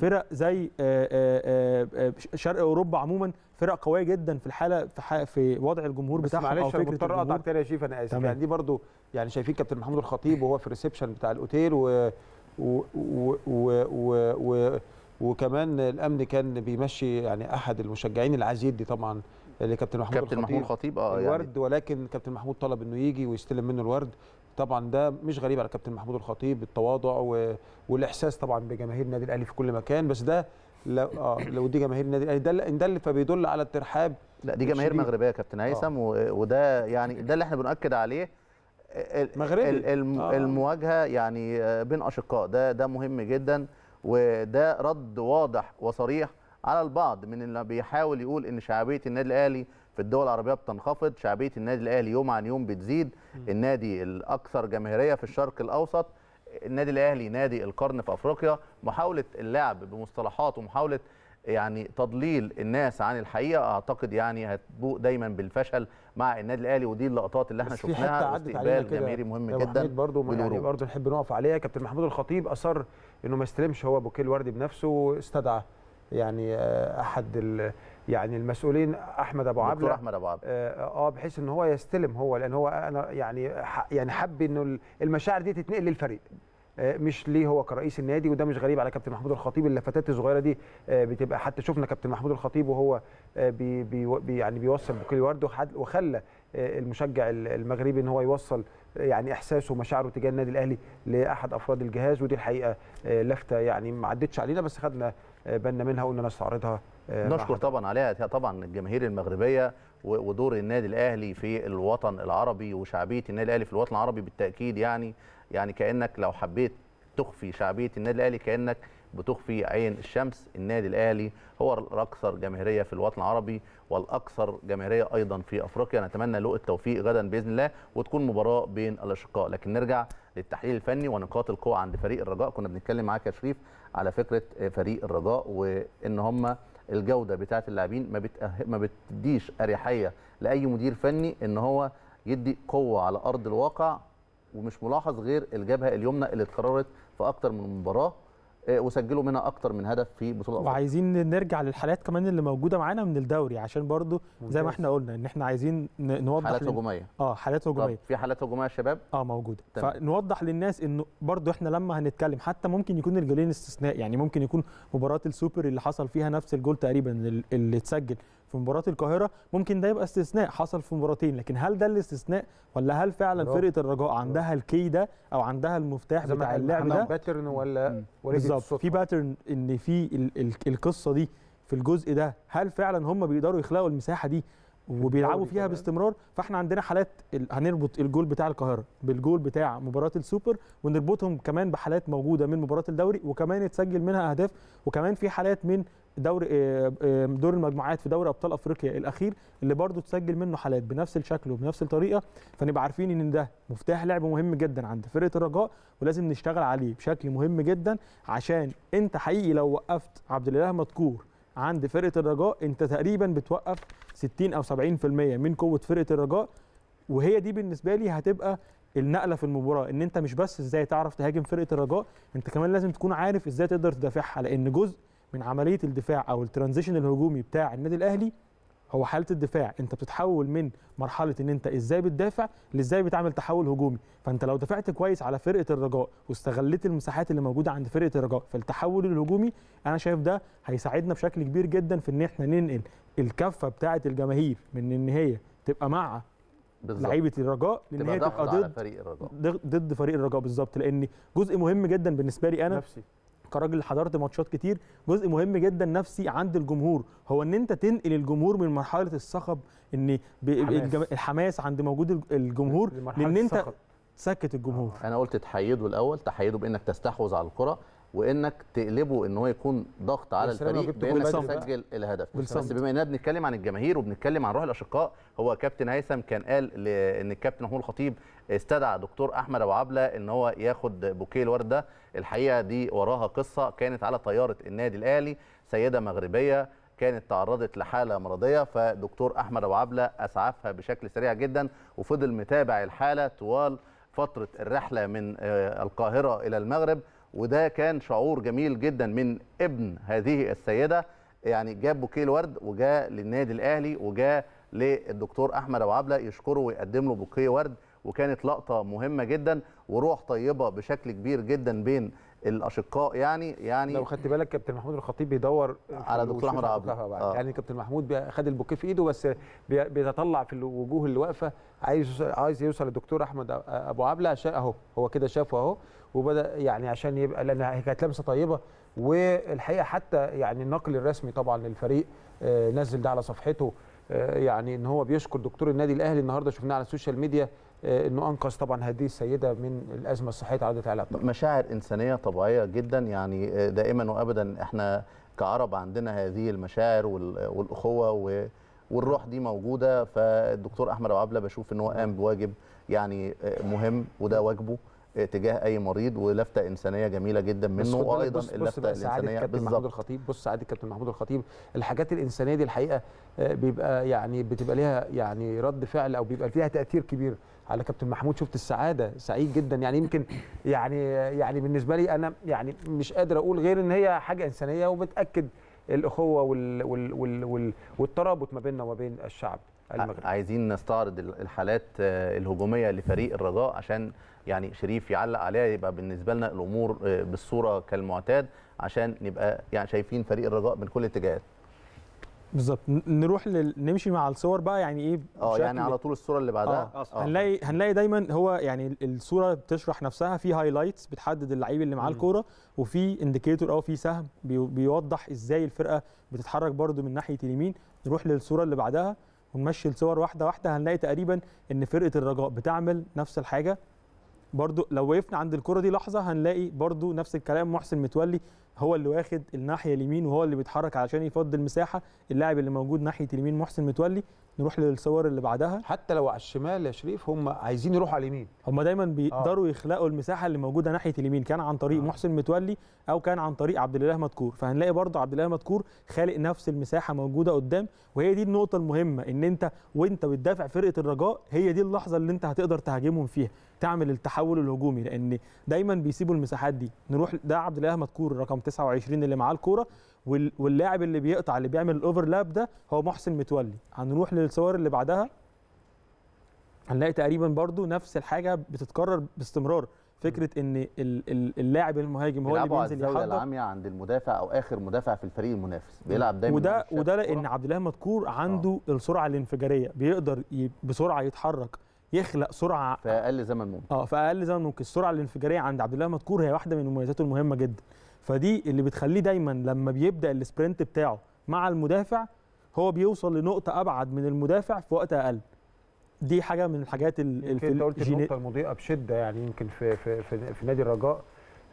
فرق زي آه، آه، شرق اوروبا عموما فرق قويه جدا في الحاله في, في وضع الجمهور بتاعها معلش انا مضطر اقطعك تاني يا شيف انا اسف يعني دي برضو يعني شايفين كابتن محمود الخطيب وهو في الريسبشن بتاع الاوتيل و و و و, و وكمان الامن كان بيمشي يعني احد المشجعين العزيز دي طبعا لكابتن محمود كابتن محمود خطيب اه يعني الورد يعني. ولكن كابتن محمود طلب انه يجي ويستلم منه الورد طبعا ده مش غريب على كابتن محمود الخطيب التواضع والاحساس طبعا بجماهير النادي الاهلي في كل مكان بس ده لو اه لو دي جماهير النادي الاهلي ده ان دل فبيدل على الترحاب لا دي جماهير الشديد. مغربيه يا كابتن آه. هيثم آه. وده يعني ده اللي احنا بنؤكد عليه مغربي آه. المواجهه آه. يعني بين اشقاء ده ده مهم جدا وده رد واضح وصريح على البعض من اللي بيحاول يقول ان شعبيه النادي الاهلي في الدول العربيه بتنخفض شعبيه النادي الاهلي يوم عن يوم بتزيد النادي الاكثر جماهيريه في الشرق الاوسط النادي الاهلي نادي القرن في افريقيا محاوله اللعب بمصطلحات ومحاوله يعني تضليل الناس عن الحقيقه اعتقد يعني هتبوء دايما بالفشل مع النادي الاهلي ودي اللقطات اللي احنا شفناها واستقبال جماهيري مهم جدا برضه يعني برضه نحب نقف عليها كابتن محمود الخطيب اصر انه ما يستلمش هو بوكيل وردي بنفسه استدعى يعني آه، احد يعني المسؤولين احمد ابو عبله احمد ابو عبله آه،, اه بحيث ان هو يستلم هو لان هو انا يعني يعني حب انه المشاعر دي تتنقل للفريق آه، مش ليه هو كرئيس النادي وده مش غريب على كابتن محمود الخطيب اللفتات الصغيره دي بتبقى حتى شفنا كابتن محمود الخطيب وهو بي بي يعني بيوصل بكل ورد وخلى المشجع المغربي ان هو يوصل يعني احساسه ومشاعره تجاه النادي الاهلي لاحد افراد الجهاز ودي الحقيقه لافته يعني ما عدتش علينا بس خدنا بنا منها وقلنا نستعرضها آه، نشكر طبعا عليها طبعا الجماهير المغربيه ودور النادي الاهلي في الوطن العربي وشعبيه النادي الاهلي في الوطن العربي بالتاكيد يعني يعني كانك لو حبيت تخفي شعبيه النادي الاهلي كانك بتخفي عين الشمس النادي الاهلي هو الاكثر جماهيريه في الوطن العربي والاكثر جماهيريه ايضا في افريقيا نتمنى له التوفيق غدا باذن الله وتكون مباراه بين الاشقاء لكن نرجع للتحليل الفني ونقاط القوه عند فريق الرجاء كنا بنتكلم معاك يا شريف على فكره فريق الرجاء وان هم الجوده بتاعه اللاعبين ما ما بتديش اريحيه لاي مدير فني ان هو يدي قوه على ارض الواقع ومش ملاحظ غير الجبهه اليمنى اللي اتكررت في اكتر من مباراه آه، وسجلوا منها اكتر من هدف في بطوله افريقيا وعايزين نرجع للحالات كمان اللي موجوده معانا من الدوري عشان برضو زي ما احنا قلنا ان احنا عايزين نوضح حالات هجوميه اه حالات هجوميه في حالات هجوميه يا شباب اه موجوده تمام. فنوضح للناس انه برضو احنا لما هنتكلم حتى ممكن يكون الجولين استثناء يعني ممكن يكون مباراه السوبر اللي حصل فيها نفس الجول تقريبا اللي اتسجل في مباراه القاهره ممكن ده يبقى استثناء حصل في مباراتين لكن هل ده الاستثناء ولا هل فعلا برو. فرقه الرجاء عندها الكي ده او عندها المفتاح بتاع اللعب ده باترن ولا بالظبط في باترن ان في القصه دي في الجزء ده هل فعلا هم بيقدروا يخلقوا المساحه دي وبيلعبوا فيها باستمرار فاحنا عندنا حالات هنربط الجول بتاع القاهره بالجول بتاع مباراه السوبر ونربطهم كمان بحالات موجوده من مباراه الدوري وكمان اتسجل منها اهداف وكمان في حالات من دوري آه، آه، دور المجموعات في دوري ابطال افريقيا الاخير اللي برضه تسجل منه حالات بنفس الشكل وبنفس الطريقه فنبقى عارفين ان ده مفتاح لعب مهم جدا عند فرقه الرجاء ولازم نشتغل عليه بشكل مهم جدا عشان انت حقيقي لو وقفت عبد الاله مذكور عند فرقه الرجاء انت تقريبا بتوقف 60 او 70% من قوه فرقه الرجاء وهي دي بالنسبه لي هتبقى النقله في المباراه ان انت مش بس ازاي تعرف تهاجم فرقه الرجاء انت كمان لازم تكون عارف ازاي تقدر تدافعها لان جزء من عمليه الدفاع او الترانزيشن الهجومي بتاع النادي الاهلي هو حاله الدفاع انت بتتحول من مرحله ان انت ازاي بتدافع لازاي بتعمل تحول هجومي فانت لو دفعت كويس على فرقه الرجاء واستغليت المساحات اللي موجوده عند فرقه الرجاء فالتحول الهجومي انا شايف ده هيساعدنا بشكل كبير جدا في ان احنا ننقل الكفه بتاعه الجماهير من ان هي تبقى مع لعيبه الرجاء لان هي تبقى ضد فريق الرجاء ضد فريق الرجاء بالظبط لان جزء مهم جدا بالنسبه لي انا نفسي كراجل حضرت ماتشات كتير جزء مهم جدا نفسي عند الجمهور هو ان انت تنقل الجمهور من مرحله الصخب ان الحماس. الحماس عند موجود الجمهور لان انت سكت الجمهور انا قلت تحيده الاول تحيده بانك تستحوذ على الكره وانك تقلبه ان هو يكون ضغط على الفريق بانك تسجل الهدف بس بما اننا بنتكلم عن الجماهير وبنتكلم عن روح الاشقاء هو كابتن هيثم كان قال ان الكابتن محمود الخطيب استدعى دكتور احمد ابو عبله ان هو ياخد بوكيه الورد ده الحقيقه دي وراها قصه كانت على طياره النادي الاهلي سيده مغربيه كانت تعرضت لحاله مرضيه فدكتور احمد ابو عبله اسعفها بشكل سريع جدا وفضل متابع الحاله طوال فتره الرحله من آه، القاهره الى المغرب وده كان شعور جميل جدا من ابن هذه السيده يعني جاب بوكيه ورد وجاء للنادي الاهلي وجاء للدكتور احمد ابو عبله يشكره ويقدم له بوكيه ورد وكانت لقطه مهمه جدا وروح طيبه بشكل كبير جدا بين الاشقاء يعني يعني لو خدت بالك كابتن محمود الخطيب بيدور على دكتور احمد عبلة آه. يعني كابتن محمود خد البوكيه في ايده بس بيتطلع في الوجوه اللي واقفه عايز عايز يوصل للدكتور احمد ابو عبله عشان اهو هو كده شافه اهو وبدا يعني عشان يبقى لان هي كانت لمسه طيبه والحقيقه حتى يعني النقل الرسمي طبعا للفريق آه، نزل ده على صفحته آه، يعني ان هو بيشكر دكتور النادي الاهلي النهارده شفناه على السوشيال ميديا آه، انه انقذ طبعا هذه السيده من الازمه الصحيه تعرضت عليها مشاعر انسانيه طبيعيه جدا يعني دائما وابدا احنا كعرب عندنا هذه المشاعر والاخوه و والروح دي موجوده فالدكتور احمد ابو عبله بشوف ان هو قام بواجب يعني مهم وده واجبه تجاه اي مريض ولفته انسانيه جميله جدا منه وايضا اللفته الانسانيه بالظبط محمود الخطيب بص عادي كابتن محمود الخطيب الحاجات الانسانيه دي الحقيقه آه، بيبقى يعني بتبقى ليها يعني رد فعل او بيبقى فيها تاثير كبير على كابتن محمود شفت السعاده سعيد جدا يعني يمكن يعني آه، يعني بالنسبه لي انا يعني مش قادر اقول غير ان هي حاجه انسانيه وبتاكد الاخوه وال وال والترابط ما بيننا وما بين الشعب المغرب عايزين نستعرض الحالات آه، الهجوميه لفريق الرجاء عشان يعني شريف يعلق عليها يبقى بالنسبه لنا الامور آه، بالصوره كالمعتاد عشان نبقى يعني شايفين فريق الرجاء من كل الاتجاهات بالظبط نروح لل... نمشي مع الصور بقى يعني ايه اه يعني على طول الصوره اللي بعدها آه. آه. هنلاقي هنلاقي دايما هو يعني الصوره بتشرح نفسها في هايلايتس بتحدد اللعيب اللي معاه الكوره وفي انديكيتور او في سهم بي... بيوضح ازاي الفرقه بتتحرك برده من ناحيه اليمين نروح للصوره اللي بعدها ونمشي الصور واحده واحده هنلاقي تقريبا ان فرقه الرجاء بتعمل نفس الحاجه برضو لو وقفنا عند الكره دي لحظه هنلاقي برضو نفس الكلام محسن متولي هو اللي واخد الناحيه اليمين وهو اللي بيتحرك علشان يفضي المساحه اللاعب اللي موجود ناحيه اليمين محسن متولي نروح للصور اللي بعدها حتى لو على الشمال يا شريف هم عايزين يروحوا على اليمين هم دايما آه. بيقدروا آه. يخلقوا المساحه اللي موجوده ناحيه اليمين كان عن طريق آه. محسن متولي او كان عن طريق عبد الاله مدكور فهنلاقي برضه عبد الاله مدكور خالق نفس المساحه موجوده قدام وهي دي النقطه المهمه ان انت وانت بتدافع فرقه الرجاء هي دي اللحظه اللي انت هتقدر تهاجمهم فيها تعمل التحول الهجومي لان دايما بيسيبوا المساحات دي نروح ده عبد الاله مدكور رقم 29 اللي معاه الكوره واللاعب اللي بيقطع اللي بيعمل الاوفرلاب ده هو محسن متولي هنروح للصور اللي بعدها هنلاقي تقريبا برضو نفس الحاجه بتتكرر باستمرار فكره ان اللاعب المهاجم هو اللي بينزل يحضر العاميه عند المدافع او اخر مدافع في الفريق المنافس بيلعب دايما وده وده لان عبد الله مدكور آه. عنده أوه. السرعه الانفجاريه بيقدر بسرعه يتحرك يخلق سرعه في اقل زمن ممكن اه في اقل زمن ممكن السرعه الانفجاريه عند عبد الله مدكور هي واحده من مميزاته المهمه جدا فدي اللي بتخليه دايما لما بيبدا السبرنت بتاعه مع المدافع هو بيوصل لنقطه ابعد من المدافع في وقت اقل دي حاجه من الحاجات اللي انت قلت النقطه المضيئه بشده يعني يمكن في في في, في نادي الرجاء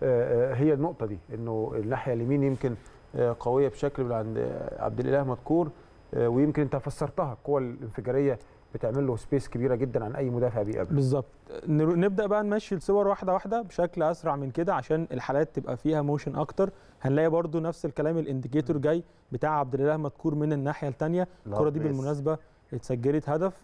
آه، آه، هي النقطه دي انه الناحيه اليمين يمكن آه، قويه بشكل عند عبد الاله مذكور ويمكن انت فسرتها القوه الانفجاريه بتعمل له سبيس كبيره جدا عن اي مدافع بيقابله بالظبط نبدا بقى نمشي الصور واحده واحده بشكل اسرع من كده عشان الحالات تبقى فيها موشن اكتر هنلاقي برده نفس الكلام الانديكيتور جاي بتاع عبد الاله مذكور من الناحيه الثانيه الكره دي بالمناسبه اتسجلت هدف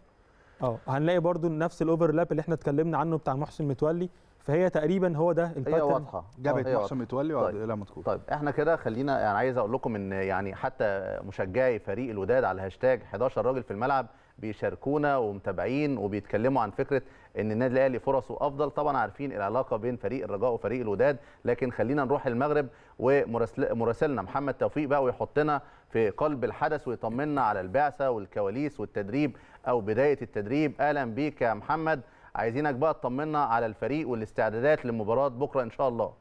اه هنلاقي برده نفس الاوفرلاب اللي احنا اتكلمنا عنه بتاع محسن متولي فهي تقريبا هو ده الباترن هي واضحه جابت آه، محسن متولي وعبد طيب. الاله مذكور طيب احنا كده خلينا يعني عايز اقول لكم ان يعني حتى مشجعي فريق الوداد على هاشتاج 11 راجل في الملعب بيشاركونا ومتابعين وبيتكلموا عن فكره ان النادي الاهلي فرصه افضل طبعا عارفين العلاقه بين فريق الرجاء وفريق الوداد لكن خلينا نروح المغرب ومراسلنا محمد توفيق بقى ويحطنا في قلب الحدث ويطمنا على البعثه والكواليس والتدريب او بدايه التدريب اهلا بيك يا محمد عايزينك بقى تطمنا على الفريق والاستعدادات لمباراه بكره ان شاء الله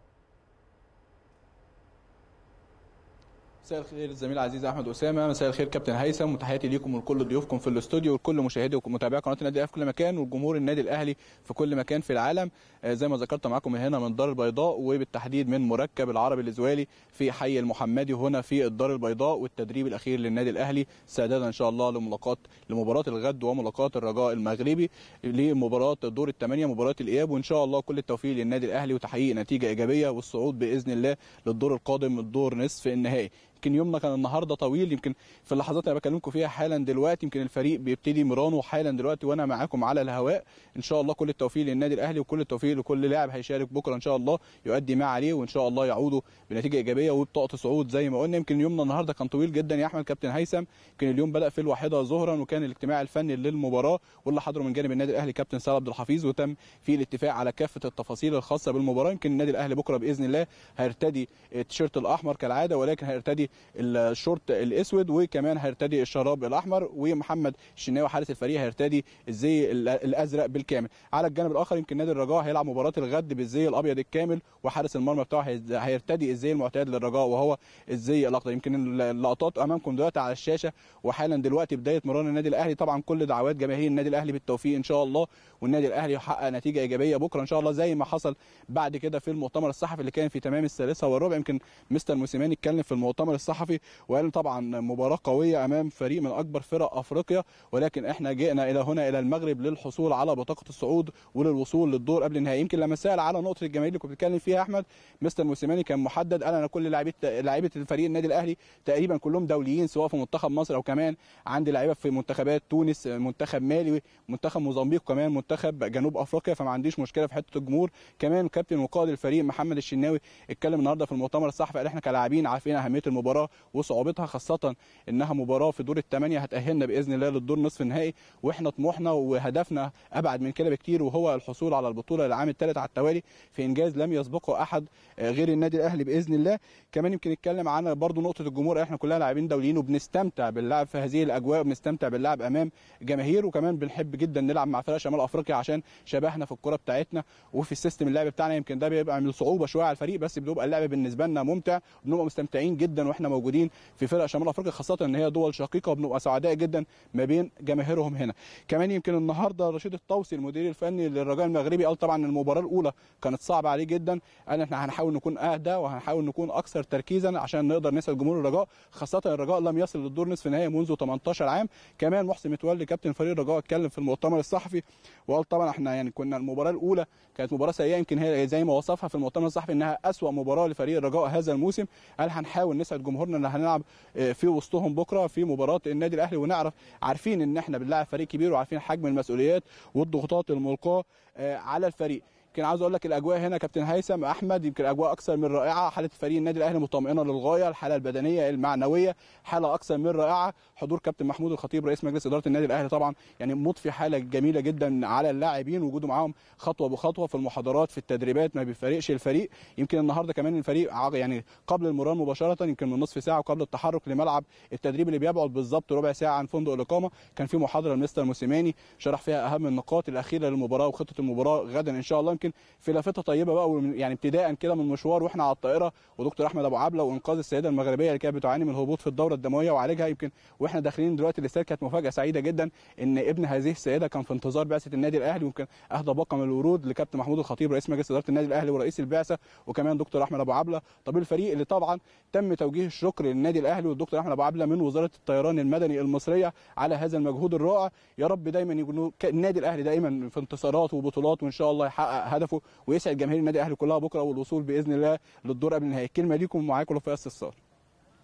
مساء الخير الزميل العزيز احمد اسامه مساء الخير كابتن هيثم وتحياتي ليكم ولكل ضيوفكم في الاستوديو ولكل مشاهدي ومتابعي قناه النادي الاهلي في كل مكان وجمهور النادي الاهلي في كل مكان في العالم آه، زي ما ذكرت معاكم هنا من الدار البيضاء وبالتحديد من مركب العربي الزوالي في حي المحمدي هنا في الدار البيضاء والتدريب الاخير للنادي الاهلي استعدادا ان شاء الله لملاقات لمباراه الغد وملاقات الرجاء المغربي لمباراه دور الثمانيه مباراه الاياب وان شاء الله كل التوفيق للنادي الاهلي وتحقيق نتيجه ايجابيه والصعود باذن الله للدور القادم الدور نصف النهائي يمكن يومنا كان النهارده طويل يمكن في اللحظات اللي بكلمكم فيها حالا دلوقتي يمكن الفريق بيبتدي مرانه حالا دلوقتي وانا معاكم على الهواء ان شاء الله كل التوفيق للنادي الاهلي وكل التوفيق لكل لاعب هيشارك بكره ان شاء الله يؤدي ما عليه وان شاء الله يعودوا بنتيجه ايجابيه وبطاقه صعود زي ما قلنا يمكن يومنا النهارده كان طويل جدا يا احمد كابتن هيثم يمكن اليوم بدا في الواحده ظهرا وكان الاجتماع الفني للمباراه واللي حضره من جانب النادي الاهلي كابتن سالم عبد الحفيظ وتم فيه الاتفاق على كافه التفاصيل الخاصه بالمباراه يمكن النادي الاهلي بكره باذن الله هيرتدي التيشيرت الاحمر كالعاده ولكن هيرتدي الشورت الاسود وكمان هيرتدي الشراب الاحمر ومحمد الشناوي حارس الفريق هيرتدي الزي الازرق بالكامل على الجانب الاخر يمكن نادي الرجاء هيلعب مباراه الغد بالزي الابيض الكامل وحارس المرمى بتاعه هيرتدي الزي المعتاد للرجاء وهو الزي الاخضر يمكن اللقطات امامكم دلوقتي على الشاشه وحالا دلوقتي بدايه مران النادي الاهلي طبعا كل دعوات جماهير النادي الاهلي بالتوفيق ان شاء الله والنادي الاهلي يحقق نتيجه ايجابيه بكره ان شاء الله زي ما حصل بعد كده في المؤتمر الصحفي اللي كان في تمام الثالثه والربع يمكن مستر موسيماني اتكلم في المؤتمر الصحفي وقال طبعا مباراه قويه امام فريق من اكبر فرق افريقيا ولكن احنا جئنا الى هنا الى المغرب للحصول على بطاقه الصعود وللوصول للدور قبل النهائي يمكن لما سال على نقطه الجماهير اللي كنت بتكلم فيها احمد مستر موسيماني كان محدد قال انا كل لاعيبه لاعيبة الفريق النادي الاهلي تقريبا كلهم دوليين سواء في منتخب مصر او كمان عندي لعيبه في منتخبات تونس منتخب مالي منتخب موزمبيق كمان منتخب جنوب افريقيا فما عنديش مشكله في حته الجمهور كمان كابتن وقائد الفريق محمد الشناوي اتكلم النهارده في المؤتمر الصحفي قال احنا كلاعبين عارفين اهميه المباراه المباراه وصعوبتها خاصه انها مباراه في دور الثمانيه هتاهلنا باذن الله للدور نصف النهائي واحنا طموحنا وهدفنا ابعد من كده بكتير وهو الحصول على البطوله للعام الثالث على التوالي في انجاز لم يسبقه احد غير النادي الاهلي باذن الله كمان يمكن نتكلم عن برضو نقطه الجمهور احنا كلنا لاعبين دوليين وبنستمتع باللعب في هذه الاجواء وبنستمتع باللعب امام جماهير وكمان بنحب جدا نلعب مع فرق شمال افريقيا عشان شبهنا في الكره بتاعتنا وفي السيستم اللعب بتاعنا يمكن ده بيبقى من صعوبه شويه على الفريق بس بيبقى اللعب بالنسبه لنا ممتع وبنبقى مستمتعين جدا واحنا واحنا موجودين في فرق شمال افريقيا خاصه ان هي دول شقيقه وبنبقى سعداء جدا ما بين جماهيرهم هنا كمان يمكن النهارده رشيد الطوسي المدير الفني للرجاء المغربي قال طبعا المباراه الاولى كانت صعبه عليه جدا قال احنا هنحاول نكون اهدى وهنحاول نكون اكثر تركيزا عشان نقدر نسعد جمهور الرجاء خاصه الرجاء لم يصل للدور نصف النهائي منذ 18 عام كمان محسن متولي كابتن فريق الرجاء اتكلم في المؤتمر الصحفي وقال طبعا احنا يعني كنا المباراه الاولى كانت مباراه سيئه يمكن هي زي ما وصفها في المؤتمر الصحفي انها اسوا مباراه لفريق الرجاء هذا الموسم قال هنحاول نسعد جمهورنا ان هنلعب آه، في وسطهم بكره في مباراه النادي الاهلي ونعرف عارفين ان احنا بنلاعب فريق كبير وعارفين حجم المسؤوليات والضغوطات الملقاه آه، على الفريق يمكن عاوز اقول لك الاجواء هنا كابتن هيثم احمد يمكن اجواء اكثر من رائعه حاله فريق النادي الاهلي مطمئنه للغايه الحاله البدنيه المعنويه حاله اكثر من رائعه حضور كابتن محمود الخطيب رئيس مجلس اداره النادي الاهلي طبعا يعني مضفي حاله جميله جدا على اللاعبين وجوده معاهم خطوه بخطوه في المحاضرات في التدريبات ما بيفارقش الفريق يمكن النهارده كمان الفريق يعني قبل المران مباشره يمكن من نصف ساعه وقبل التحرك لملعب التدريب اللي بيبعد بالظبط ربع ساعه عن فندق الاقامه كان في محاضره لمستر موسيماني شرح فيها اهم النقاط الاخيره للمباراه وخطه المباراه غدا ان شاء الله يمكن ولكن في لافته طيبه بقى يعني ابتداء كده من مشوار واحنا على الطائره ودكتور احمد ابو عبله وانقاذ السيده المغربيه اللي كانت بتعاني من الهبوط في الدوره الدمويه وعالجها يمكن واحنا داخلين دلوقتي الاستاد كانت مفاجاه سعيده جدا ان ابن هذه السيده كان في انتظار بعثه النادي الاهلي ويمكن اهدى باقه من الورود لكابتن محمود الخطيب رئيس مجلس اداره النادي الاهلي ورئيس البعثه وكمان دكتور احمد ابو عبله طبيب الفريق اللي طبعا تم توجيه الشكر للنادي الاهلي والدكتور احمد ابو عبله من وزاره الطيران المدني المصريه على هذا المجهود الرائع يا رب دايما يكون النادي الاهلي دايما في انتصارات وبطولات وان شاء الله يحقق هدفه ويسعد جماهير النادي الاهلي كلها بكره والوصول باذن الله للدور قبل النهائي الكلمه ليكم ومعاكم رفيق السار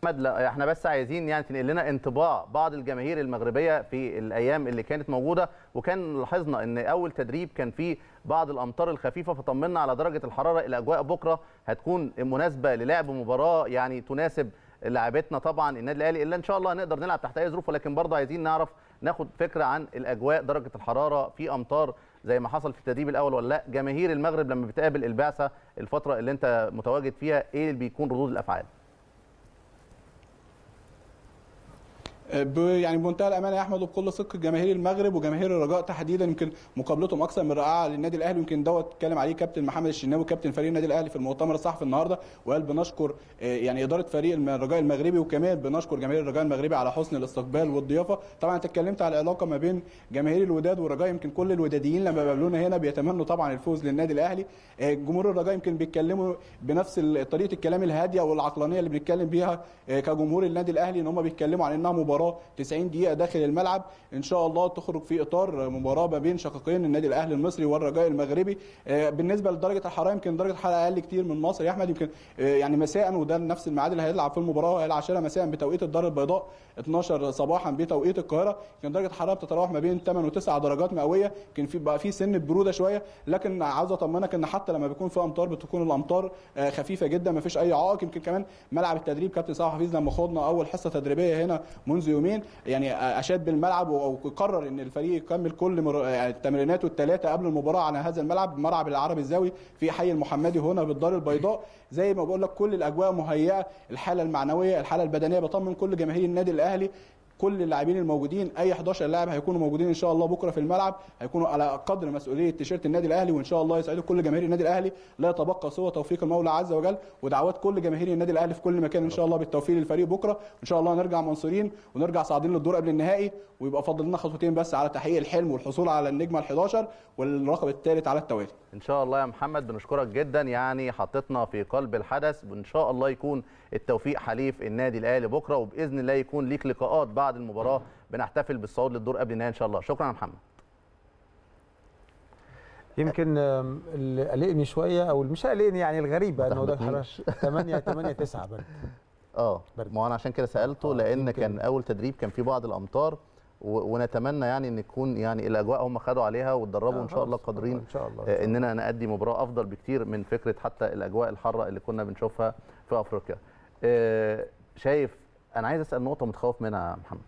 احمد لا احنا بس عايزين يعني تنقل لنا انطباع بعض الجماهير المغربيه في الايام اللي كانت موجوده وكان لاحظنا ان اول تدريب كان فيه بعض الامطار الخفيفه فطمنا على درجه الحراره الاجواء بكره هتكون مناسبه للعب مباراه يعني تناسب لعبتنا طبعا النادي الاهلي الا ان شاء الله هنقدر نلعب تحت اي ظروف ولكن برضه عايزين نعرف ناخد فكره عن الاجواء درجه الحراره في امطار زي ما حصل في التدريب الاول ولا لا جماهير المغرب لما بتقابل البعثه الفتره اللي انت متواجد فيها ايه اللي بيكون ردود الافعال يعني بمنتهى الامانه يا احمد وبكل صدق جماهير المغرب وجماهير الرجاء تحديدا يمكن مقابلتهم اكثر من رائعه للنادي الاهلي يمكن دوت اتكلم عليه كابتن محمد الشناوي كابتن فريق النادي الاهلي في المؤتمر الصحفي النهارده وقال بنشكر آه، يعني اداره فريق الرجاء المغربي وكمان بنشكر جماهير الرجاء المغربي على حسن الاستقبال والضيافه طبعا انت اتكلمت على العلاقه ما بين جماهير الوداد والرجاء يمكن كل الوداديين لما بيقابلونا هنا بيتمنوا طبعا الفوز للنادي الاهلي آه، جمهور الرجاء يمكن بيتكلموا بنفس طريقه الكلام الهاديه والعقلانيه اللي بنتكلم بيها آه، كجمهور النادي الاهلي ان هم بيتكلموا عن انها مباراه المباراه 90 دقيقه داخل الملعب ان شاء الله تخرج في اطار مباراه ما بين شقيقين النادي الاهلي المصري والرجاء المغربي آه، بالنسبه لدرجه الحراره يمكن درجه الحراره اقل كتير من مصر يا احمد يمكن آه، يعني مساء وده نفس الميعاد اللي هيلعب في المباراه هيلعب 10 مساء بتوقيت الدار البيضاء 12 صباحا بتوقيت القاهره كان درجه الحراره بتتراوح ما بين 8 و9 درجات مئويه كان في بقى في سن بروده شويه لكن عاوز اطمنك ان حتى لما بيكون في امطار بتكون الامطار آه، خفيفه جدا ما فيش اي عائق يمكن كمان ملعب التدريب كابتن صلاح حفيظ لما خضنا اول حصه تدريبيه هنا منذ منذ يومين يعني اشاد بالملعب وقرر ان الفريق يكمل كل يعني تمريناته الثلاثه قبل المباراه على هذا الملعب ملعب العربي الزاوي في حي المحمدي هنا بالدار البيضاء زي ما بقول لك كل الاجواء مهيئه الحاله المعنويه الحاله البدنيه بطمن كل جماهير النادي الاهلي كل اللاعبين الموجودين اي 11 لاعب هيكونوا موجودين ان شاء الله بكره في الملعب هيكونوا على قدر مسؤوليه تيشيرت النادي الاهلي وان شاء الله يسعدوا كل جماهير النادي الاهلي لا يتبقى سوى توفيق المولى عز وجل ودعوات كل جماهير النادي الاهلي في كل مكان ان شاء الله بالتوفيق للفريق بكره ان شاء الله نرجع منصورين ونرجع صاعدين للدور قبل النهائي ويبقى فاضل لنا خطوتين بس على تحقيق الحلم والحصول على النجمه ال11 والرقم الثالث على التوالي ان شاء الله يا محمد بنشكرك جدا يعني حطيتنا في قلب الحدث وان شاء الله يكون التوفيق حليف النادي الاهلي بكره وباذن الله يكون ليك لقاءات بعد المباراه بنحتفل بالصعود للدور قبل النهائي ان شاء الله شكرا يا محمد يمكن اللي قلقني شويه او مش قلقني يعني الغريبه انه ده 8 8 9 برد اه ما انا عشان كده سالته آه، لان يمكن. كان اول تدريب كان في بعض الامطار ونتمنى يعني ان تكون يعني الاجواء هم خدوا عليها وتدربوا آه، ان شاء الله قادرين ان آه، شاء الله اننا نأدي مباراه افضل بكتير من فكره حتى الاجواء الحاره اللي كنا بنشوفها في افريقيا شايف انا عايز اسال نقطه متخوف منها يا محمد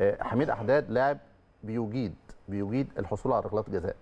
آه، حميد احداد لاعب بيجيد بيجيد الحصول على ركلات جزاء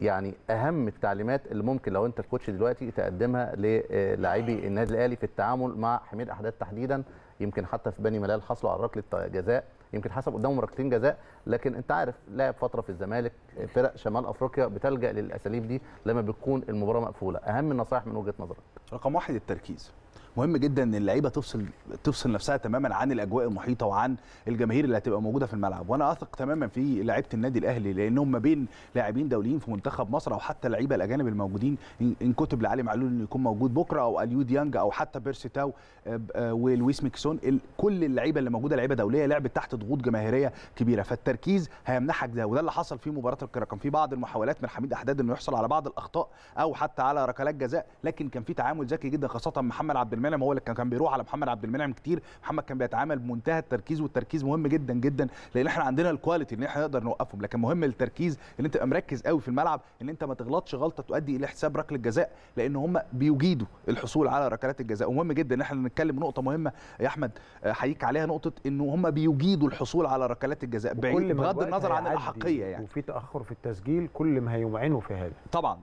يعني اهم التعليمات اللي ممكن لو انت الكوتش دلوقتي تقدمها للاعبي آه، آه. النادي الاهلي في التعامل مع حميد احداد تحديدا يمكن حتى في بني ملال حصلوا على ركله جزاء يمكن حسب قدامهم ركلتين جزاء لكن انت عارف لاعب فتره في الزمالك فرق شمال افريقيا بتلجا للاساليب دي لما بتكون المباراه مقفوله اهم النصائح من وجهه نظرك رقم واحد التركيز مهم جدا ان اللعيبه تفصل تفصل نفسها تماما عن الاجواء المحيطه وعن الجماهير اللي هتبقى موجوده في الملعب وانا اثق تماما في لعيبه النادي الاهلي لانهم ما بين لاعبين دوليين في منتخب مصر او حتى اللعيبه الاجانب الموجودين ان كتب لعلي معلول انه يكون موجود بكره او اليو ديانج او حتى بيرسي تاو آه، آه، ولويس ميكسون كل اللعيبه اللي موجوده لعيبه دوليه لعبت تحت ضغوط جماهيريه كبيره فالتركيز هيمنحك ده وده اللي حصل في مباراه الكرة. كان في بعض المحاولات من حميد احداد انه يحصل على بعض الاخطاء او حتى على ركلات جزاء لكن كان في تعامل ذكي جدا خاصه محمد عبد المنعم هو اللي كان بيروح على محمد عبد المنعم كتير محمد كان بيتعامل بمنتهى التركيز والتركيز مهم جدا جدا لان احنا عندنا الكواليتي ان احنا نقدر نوقفهم لكن مهم التركيز ان انت تبقى مركز قوي في الملعب ان انت ما تغلطش غلطه تؤدي الى حساب ركله جزاء لان هم بيجيدوا الحصول على ركلات الجزاء ومهم جدا ان احنا نتكلم نقطه مهمه يا احمد آه، احييك عليها نقطه ان هم بيجيدوا الحصول على ركلات الجزاء بغض النظر عن الاحقيه يعني وفي تاخر في التسجيل كل ما هيمعنوا في هذا طبعا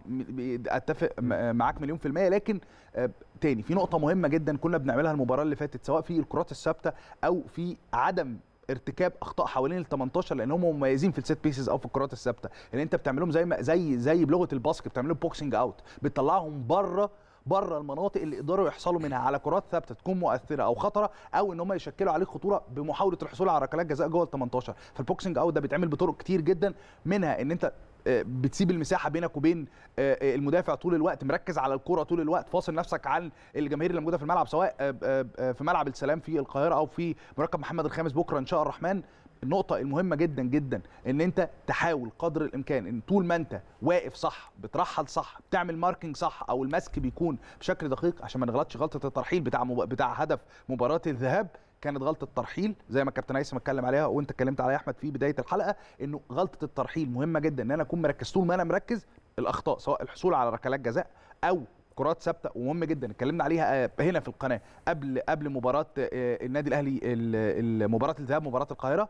اتفق معاك مليون في الميه لكن آه، تاني في نقطه مهمه جدا كنا بنعملها المباراه اللي فاتت سواء في الكرات الثابته او في عدم ارتكاب اخطاء حوالين ال 18 لان هم مميزين في السيت بيسز او في الكرات الثابته ان يعني انت بتعملهم زي ما زي زي بلغه الباسك بتعملهم بوكسنج اوت بتطلعهم بره بره المناطق اللي يقدروا يحصلوا منها على كرات ثابته تكون مؤثره او خطره او ان هم يشكلوا عليك خطوره بمحاوله الحصول على ركلات جزاء جوه ال 18 فالبوكسنج اوت ده بيتعمل بطرق كتير جدا منها ان انت بتسيب المساحه بينك وبين آه، آه، المدافع طول الوقت مركز على الكره طول الوقت فاصل نفسك عن الجماهير اللي موجوده في الملعب سواء آه، في ملعب السلام في القاهره او في مركب محمد الخامس بكره ان شاء الرحمن النقطة المهمة جدا جدا ان انت تحاول قدر الامكان ان طول ما انت واقف صح بترحل صح بتعمل ماركينج صح او المسك بيكون بشكل دقيق عشان ما نغلطش غلطة الترحيل بتاع مب... بتاع هدف مباراة الذهاب كانت غلطه ترحيل زي ما كابتن هيثم اتكلم عليها وانت اتكلمت عليها يا احمد في بدايه الحلقه انه غلطه الترحيل مهمه جدا ان انا اكون مركز طول ما انا مركز الاخطاء سواء الحصول على ركلات جزاء او كرات ثابته ومهم جدا اتكلمنا عليها آه، هنا في القناه قبل قبل مباراه آه، النادي الاهلي مباراه الذهاب مباراه القاهره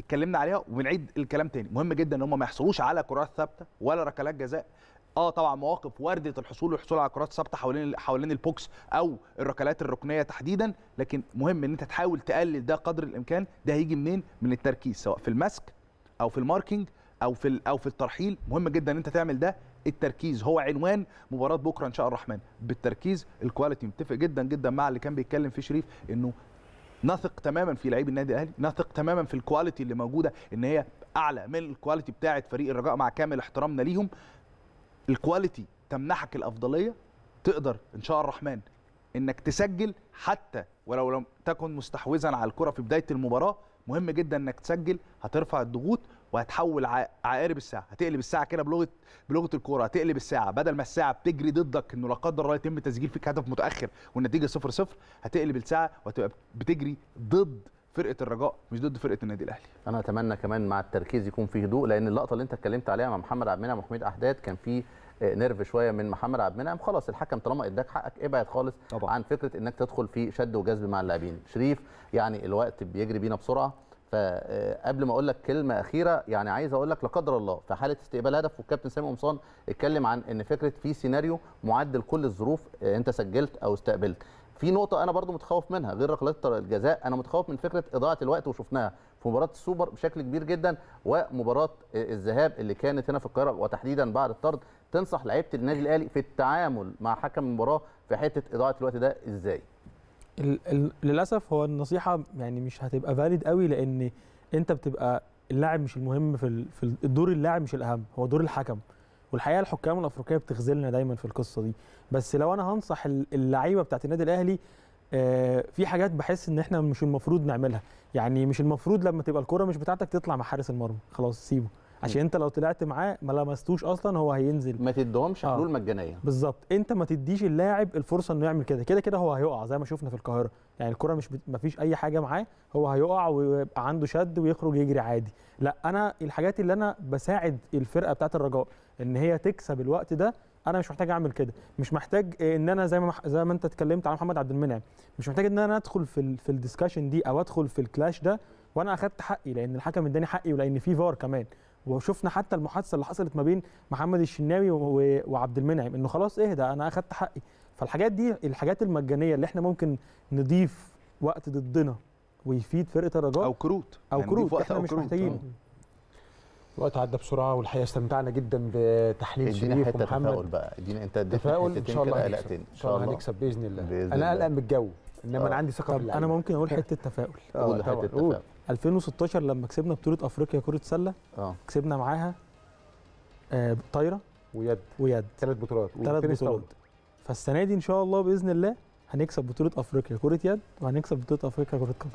اتكلمنا عليها وبنعيد الكلام تاني مهم جدا ان هم ما يحصلوش على كرات ثابته ولا ركلات جزاء اه طبعا مواقف ورده الحصول والحصول على كرات ثابته حوالين حوالين البوكس او الركلات الركنيه تحديدا لكن مهم ان انت تحاول تقلل ده قدر الامكان ده هيجي منين من التركيز سواء في المسك او في الماركينج او في او في الترحيل مهم جدا ان انت تعمل ده التركيز هو عنوان مباراه بكره ان شاء الرحمن بالتركيز الكواليتي متفق جدا جدا مع اللي كان بيتكلم فيه شريف انه نثق تماما في لعيب النادي الاهلي نثق تماما في الكواليتي اللي موجوده ان هي اعلى من الكواليتي بتاعه فريق الرجاء مع كامل احترامنا ليهم الكواليتي تمنحك الافضليه تقدر ان شاء الرحمن انك تسجل حتى ولو لم تكن مستحوذا على الكره في بدايه المباراه مهم جدا انك تسجل هترفع الضغوط وهتحول عقارب الساعه هتقلب الساعه كده بلغه بلغه الكوره هتقلب الساعه بدل ما الساعه بتجري ضدك انه لا قدر الله يتم تسجيل فيك هدف متاخر والنتيجه 0 0 هتقلب الساعه وهتبقى بتجري ضد فرقه الرجاء مش ضد فرقه النادي الاهلي انا اتمنى كمان مع التركيز يكون في هدوء لان اللقطه اللي انت اتكلمت عليها مع محمد عبد المنعم وحميد احداد كان في آه، نيرف شويه من محمد عبد المنعم خلاص الحكم طالما اداك حقك ابعد خالص طبعا. عن فكره انك تدخل في شد وجذب مع اللاعبين شريف يعني الوقت بيجري بينا بسرعه فقبل آه، ما اقول لك كلمه اخيره يعني عايز اقول لك لا قدر الله في حاله استقبال هدف والكابتن سامي قمصان اتكلم عن ان فكره في سيناريو معد لكل الظروف آه، انت سجلت او استقبلت في نقطه انا برضو متخوف منها غير ركلات الجزاء انا متخوف من فكره اضاعه الوقت وشفناها في مباراه السوبر بشكل كبير جدا ومباراه آه، الذهاب اللي كانت هنا في القاهره وتحديدا بعد الطرد تنصح لعيبه النادي الاهلي في التعامل مع حكم المباراه في حته اضاعه الوقت ده ازاي للاسف هو النصيحه يعني مش هتبقى فاليد قوي لان انت بتبقى اللاعب مش المهم في في الدور اللاعب مش الاهم هو دور الحكم والحقيقه الحكام الافريقيه بتخذلنا دايما في القصه دي بس لو انا هنصح اللعيبه بتاعت النادي الاهلي آه، في حاجات بحس ان احنا مش المفروض نعملها يعني مش المفروض لما تبقى الكره مش بتاعتك تطلع مع حارس المرمى خلاص سيبه عشان انت لو طلعت معاه ما لمستوش اصلا هو هينزل ما تدهمش آه. حلول آه. مجانيه بالظبط انت ما تديش اللاعب الفرصه انه يعمل كده كده كده هو هيقع زي ما شفنا في القاهره يعني الكره مش بت... ما فيش اي حاجه معاه هو هيقع ويبقى عنده شد ويخرج يجري عادي لا انا الحاجات اللي انا بساعد الفرقه بتاعت الرجاء ان هي تكسب الوقت ده انا مش محتاج اعمل كده مش محتاج ان انا زي ما زي ما انت اتكلمت عن محمد عبد المنعم مش محتاج ان انا ادخل في الـ في الديسكشن دي او ادخل في الكلاش ده وانا اخدت حقي لان الحكم اداني حقي ولان في فار كمان وشفنا حتى المحادثه اللي حصلت ما بين محمد الشناوي وعبد المنعم انه خلاص اهدى انا اخدت حقي فالحاجات دي الحاجات المجانيه اللي احنا ممكن نضيف وقت ضدنا ويفيد فرقه الرجاء او كروت او يعني كروت احنا مش محتاجينه آه. الوقت عدى بسرعه والحقيقه استمتعنا جدا بتحليل شريف ومحمد ادينا تفاؤل بقى ادينا انت تفاؤل ان شاء الله هنكسب ان شاء الله هنكسب باذن الله بإذن انا قلقان من الجو انما انا آه. عندي ثقه بالله انا ممكن اقول حته تفاؤل قول حته تفاؤل 2016 لما كسبنا بطوله افريقيا كره سله آه. كسبنا معاها آه، طايره ويد ويد ثلاث بطولات ثلاث بطولات فالسنه دي ان شاء الله باذن الله هنكسب بطوله افريقيا كره يد وهنكسب بطوله افريقيا كره قدم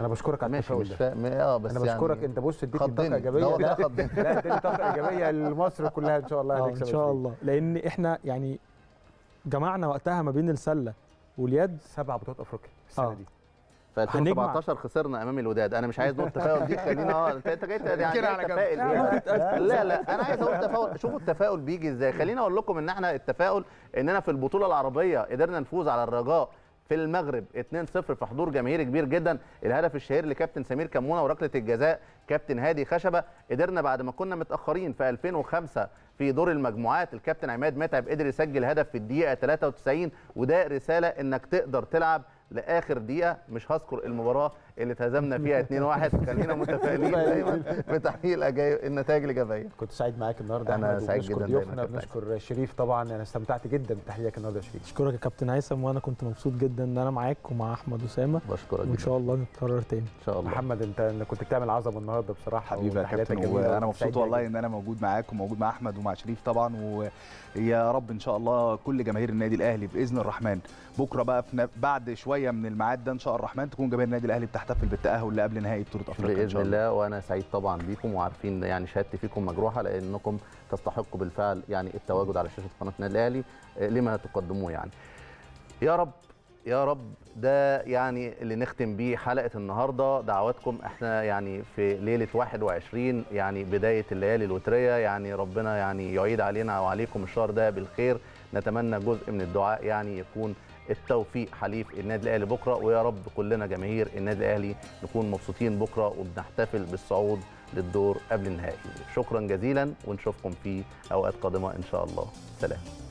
انا بشكرك على ماشي مش فاهم اه بس انا بشكرك يعني انت بص اديتني طاقه ايجابيه لا ده خضني لا اديتني طاقه ايجابيه لمصر كلها ان شاء الله آه، هنكسب ان شاء الله لان احنا يعني جمعنا وقتها ما بين السله واليد سبع بطولات افريقيا السنه آه. دي ف 2017 خسرنا امام الوداد انا مش عايز نقول تفاؤل دي خلينا اه انت يعني جاي يعني تفاؤل آه، لا لا انا عايز اقول تفاؤل شوفوا التفاؤل بيجي ازاي خليني اقول لكم ان احنا التفاؤل اننا في البطوله العربيه قدرنا نفوز على الرجاء في المغرب 2-0 في حضور جماهيري كبير جدا الهدف الشهير لكابتن سمير كمونه وركله الجزاء كابتن هادي خشبه قدرنا بعد ما كنا متاخرين في 2005 في دور المجموعات الكابتن عماد متعب قدر يسجل هدف في الدقيقه 93 وده رساله انك تقدر تلعب لاخر دقيقه مش هذكر المباراه اللي تهزمنا فيها 2-1 خلينا متفائلين دايما بتحقيق النتائج الايجابيه كنت سعيد معاك النهارده انا سعيد جدا ضيوفنا بنشكر شريف طبعا انا استمتعت جدا بتحقيقك النهارده يا شريف اشكرك يا كابتن هيثم وانا كنت مبسوط جدا ان انا معاك ومع احمد اسامه بشكرك وان شاء الله نتكرر تاني ان شاء الله محمد انت كنت بتعمل عظمه النهارده بصراحه حبيبي يا كابتن انا مبسوط والله ان انا موجود معاك وموجود مع احمد ومع شريف طبعا ويا رب ان شاء الله كل جماهير النادي الاهلي باذن الرحمن بكره بقى بعد شويه من الميعاد ده ان شاء الرحمن تكون جماهير النادي الاهلي بتحت نحتفل بالتاهل اللي قبل نهائي بطوله افريقيا باذن الله. الله وانا سعيد طبعا بيكم وعارفين يعني شهادتي فيكم مجروحه لانكم تستحقوا بالفعل يعني التواجد على شاشه قناه النادي الاهلي آه، لما تقدموه يعني يا رب يا رب ده يعني اللي نختم بيه حلقه النهارده دعواتكم احنا يعني في ليله 21 يعني بدايه الليالي الوتريه يعني ربنا يعني يعيد علينا وعليكم الشهر ده بالخير نتمنى جزء من الدعاء يعني يكون التوفيق حليف النادي الاهلي بكره ويا رب كلنا جماهير النادي الاهلي نكون مبسوطين بكره وبنحتفل بالصعود للدور قبل النهائي شكرا جزيلا ونشوفكم في اوقات قادمه ان شاء الله سلام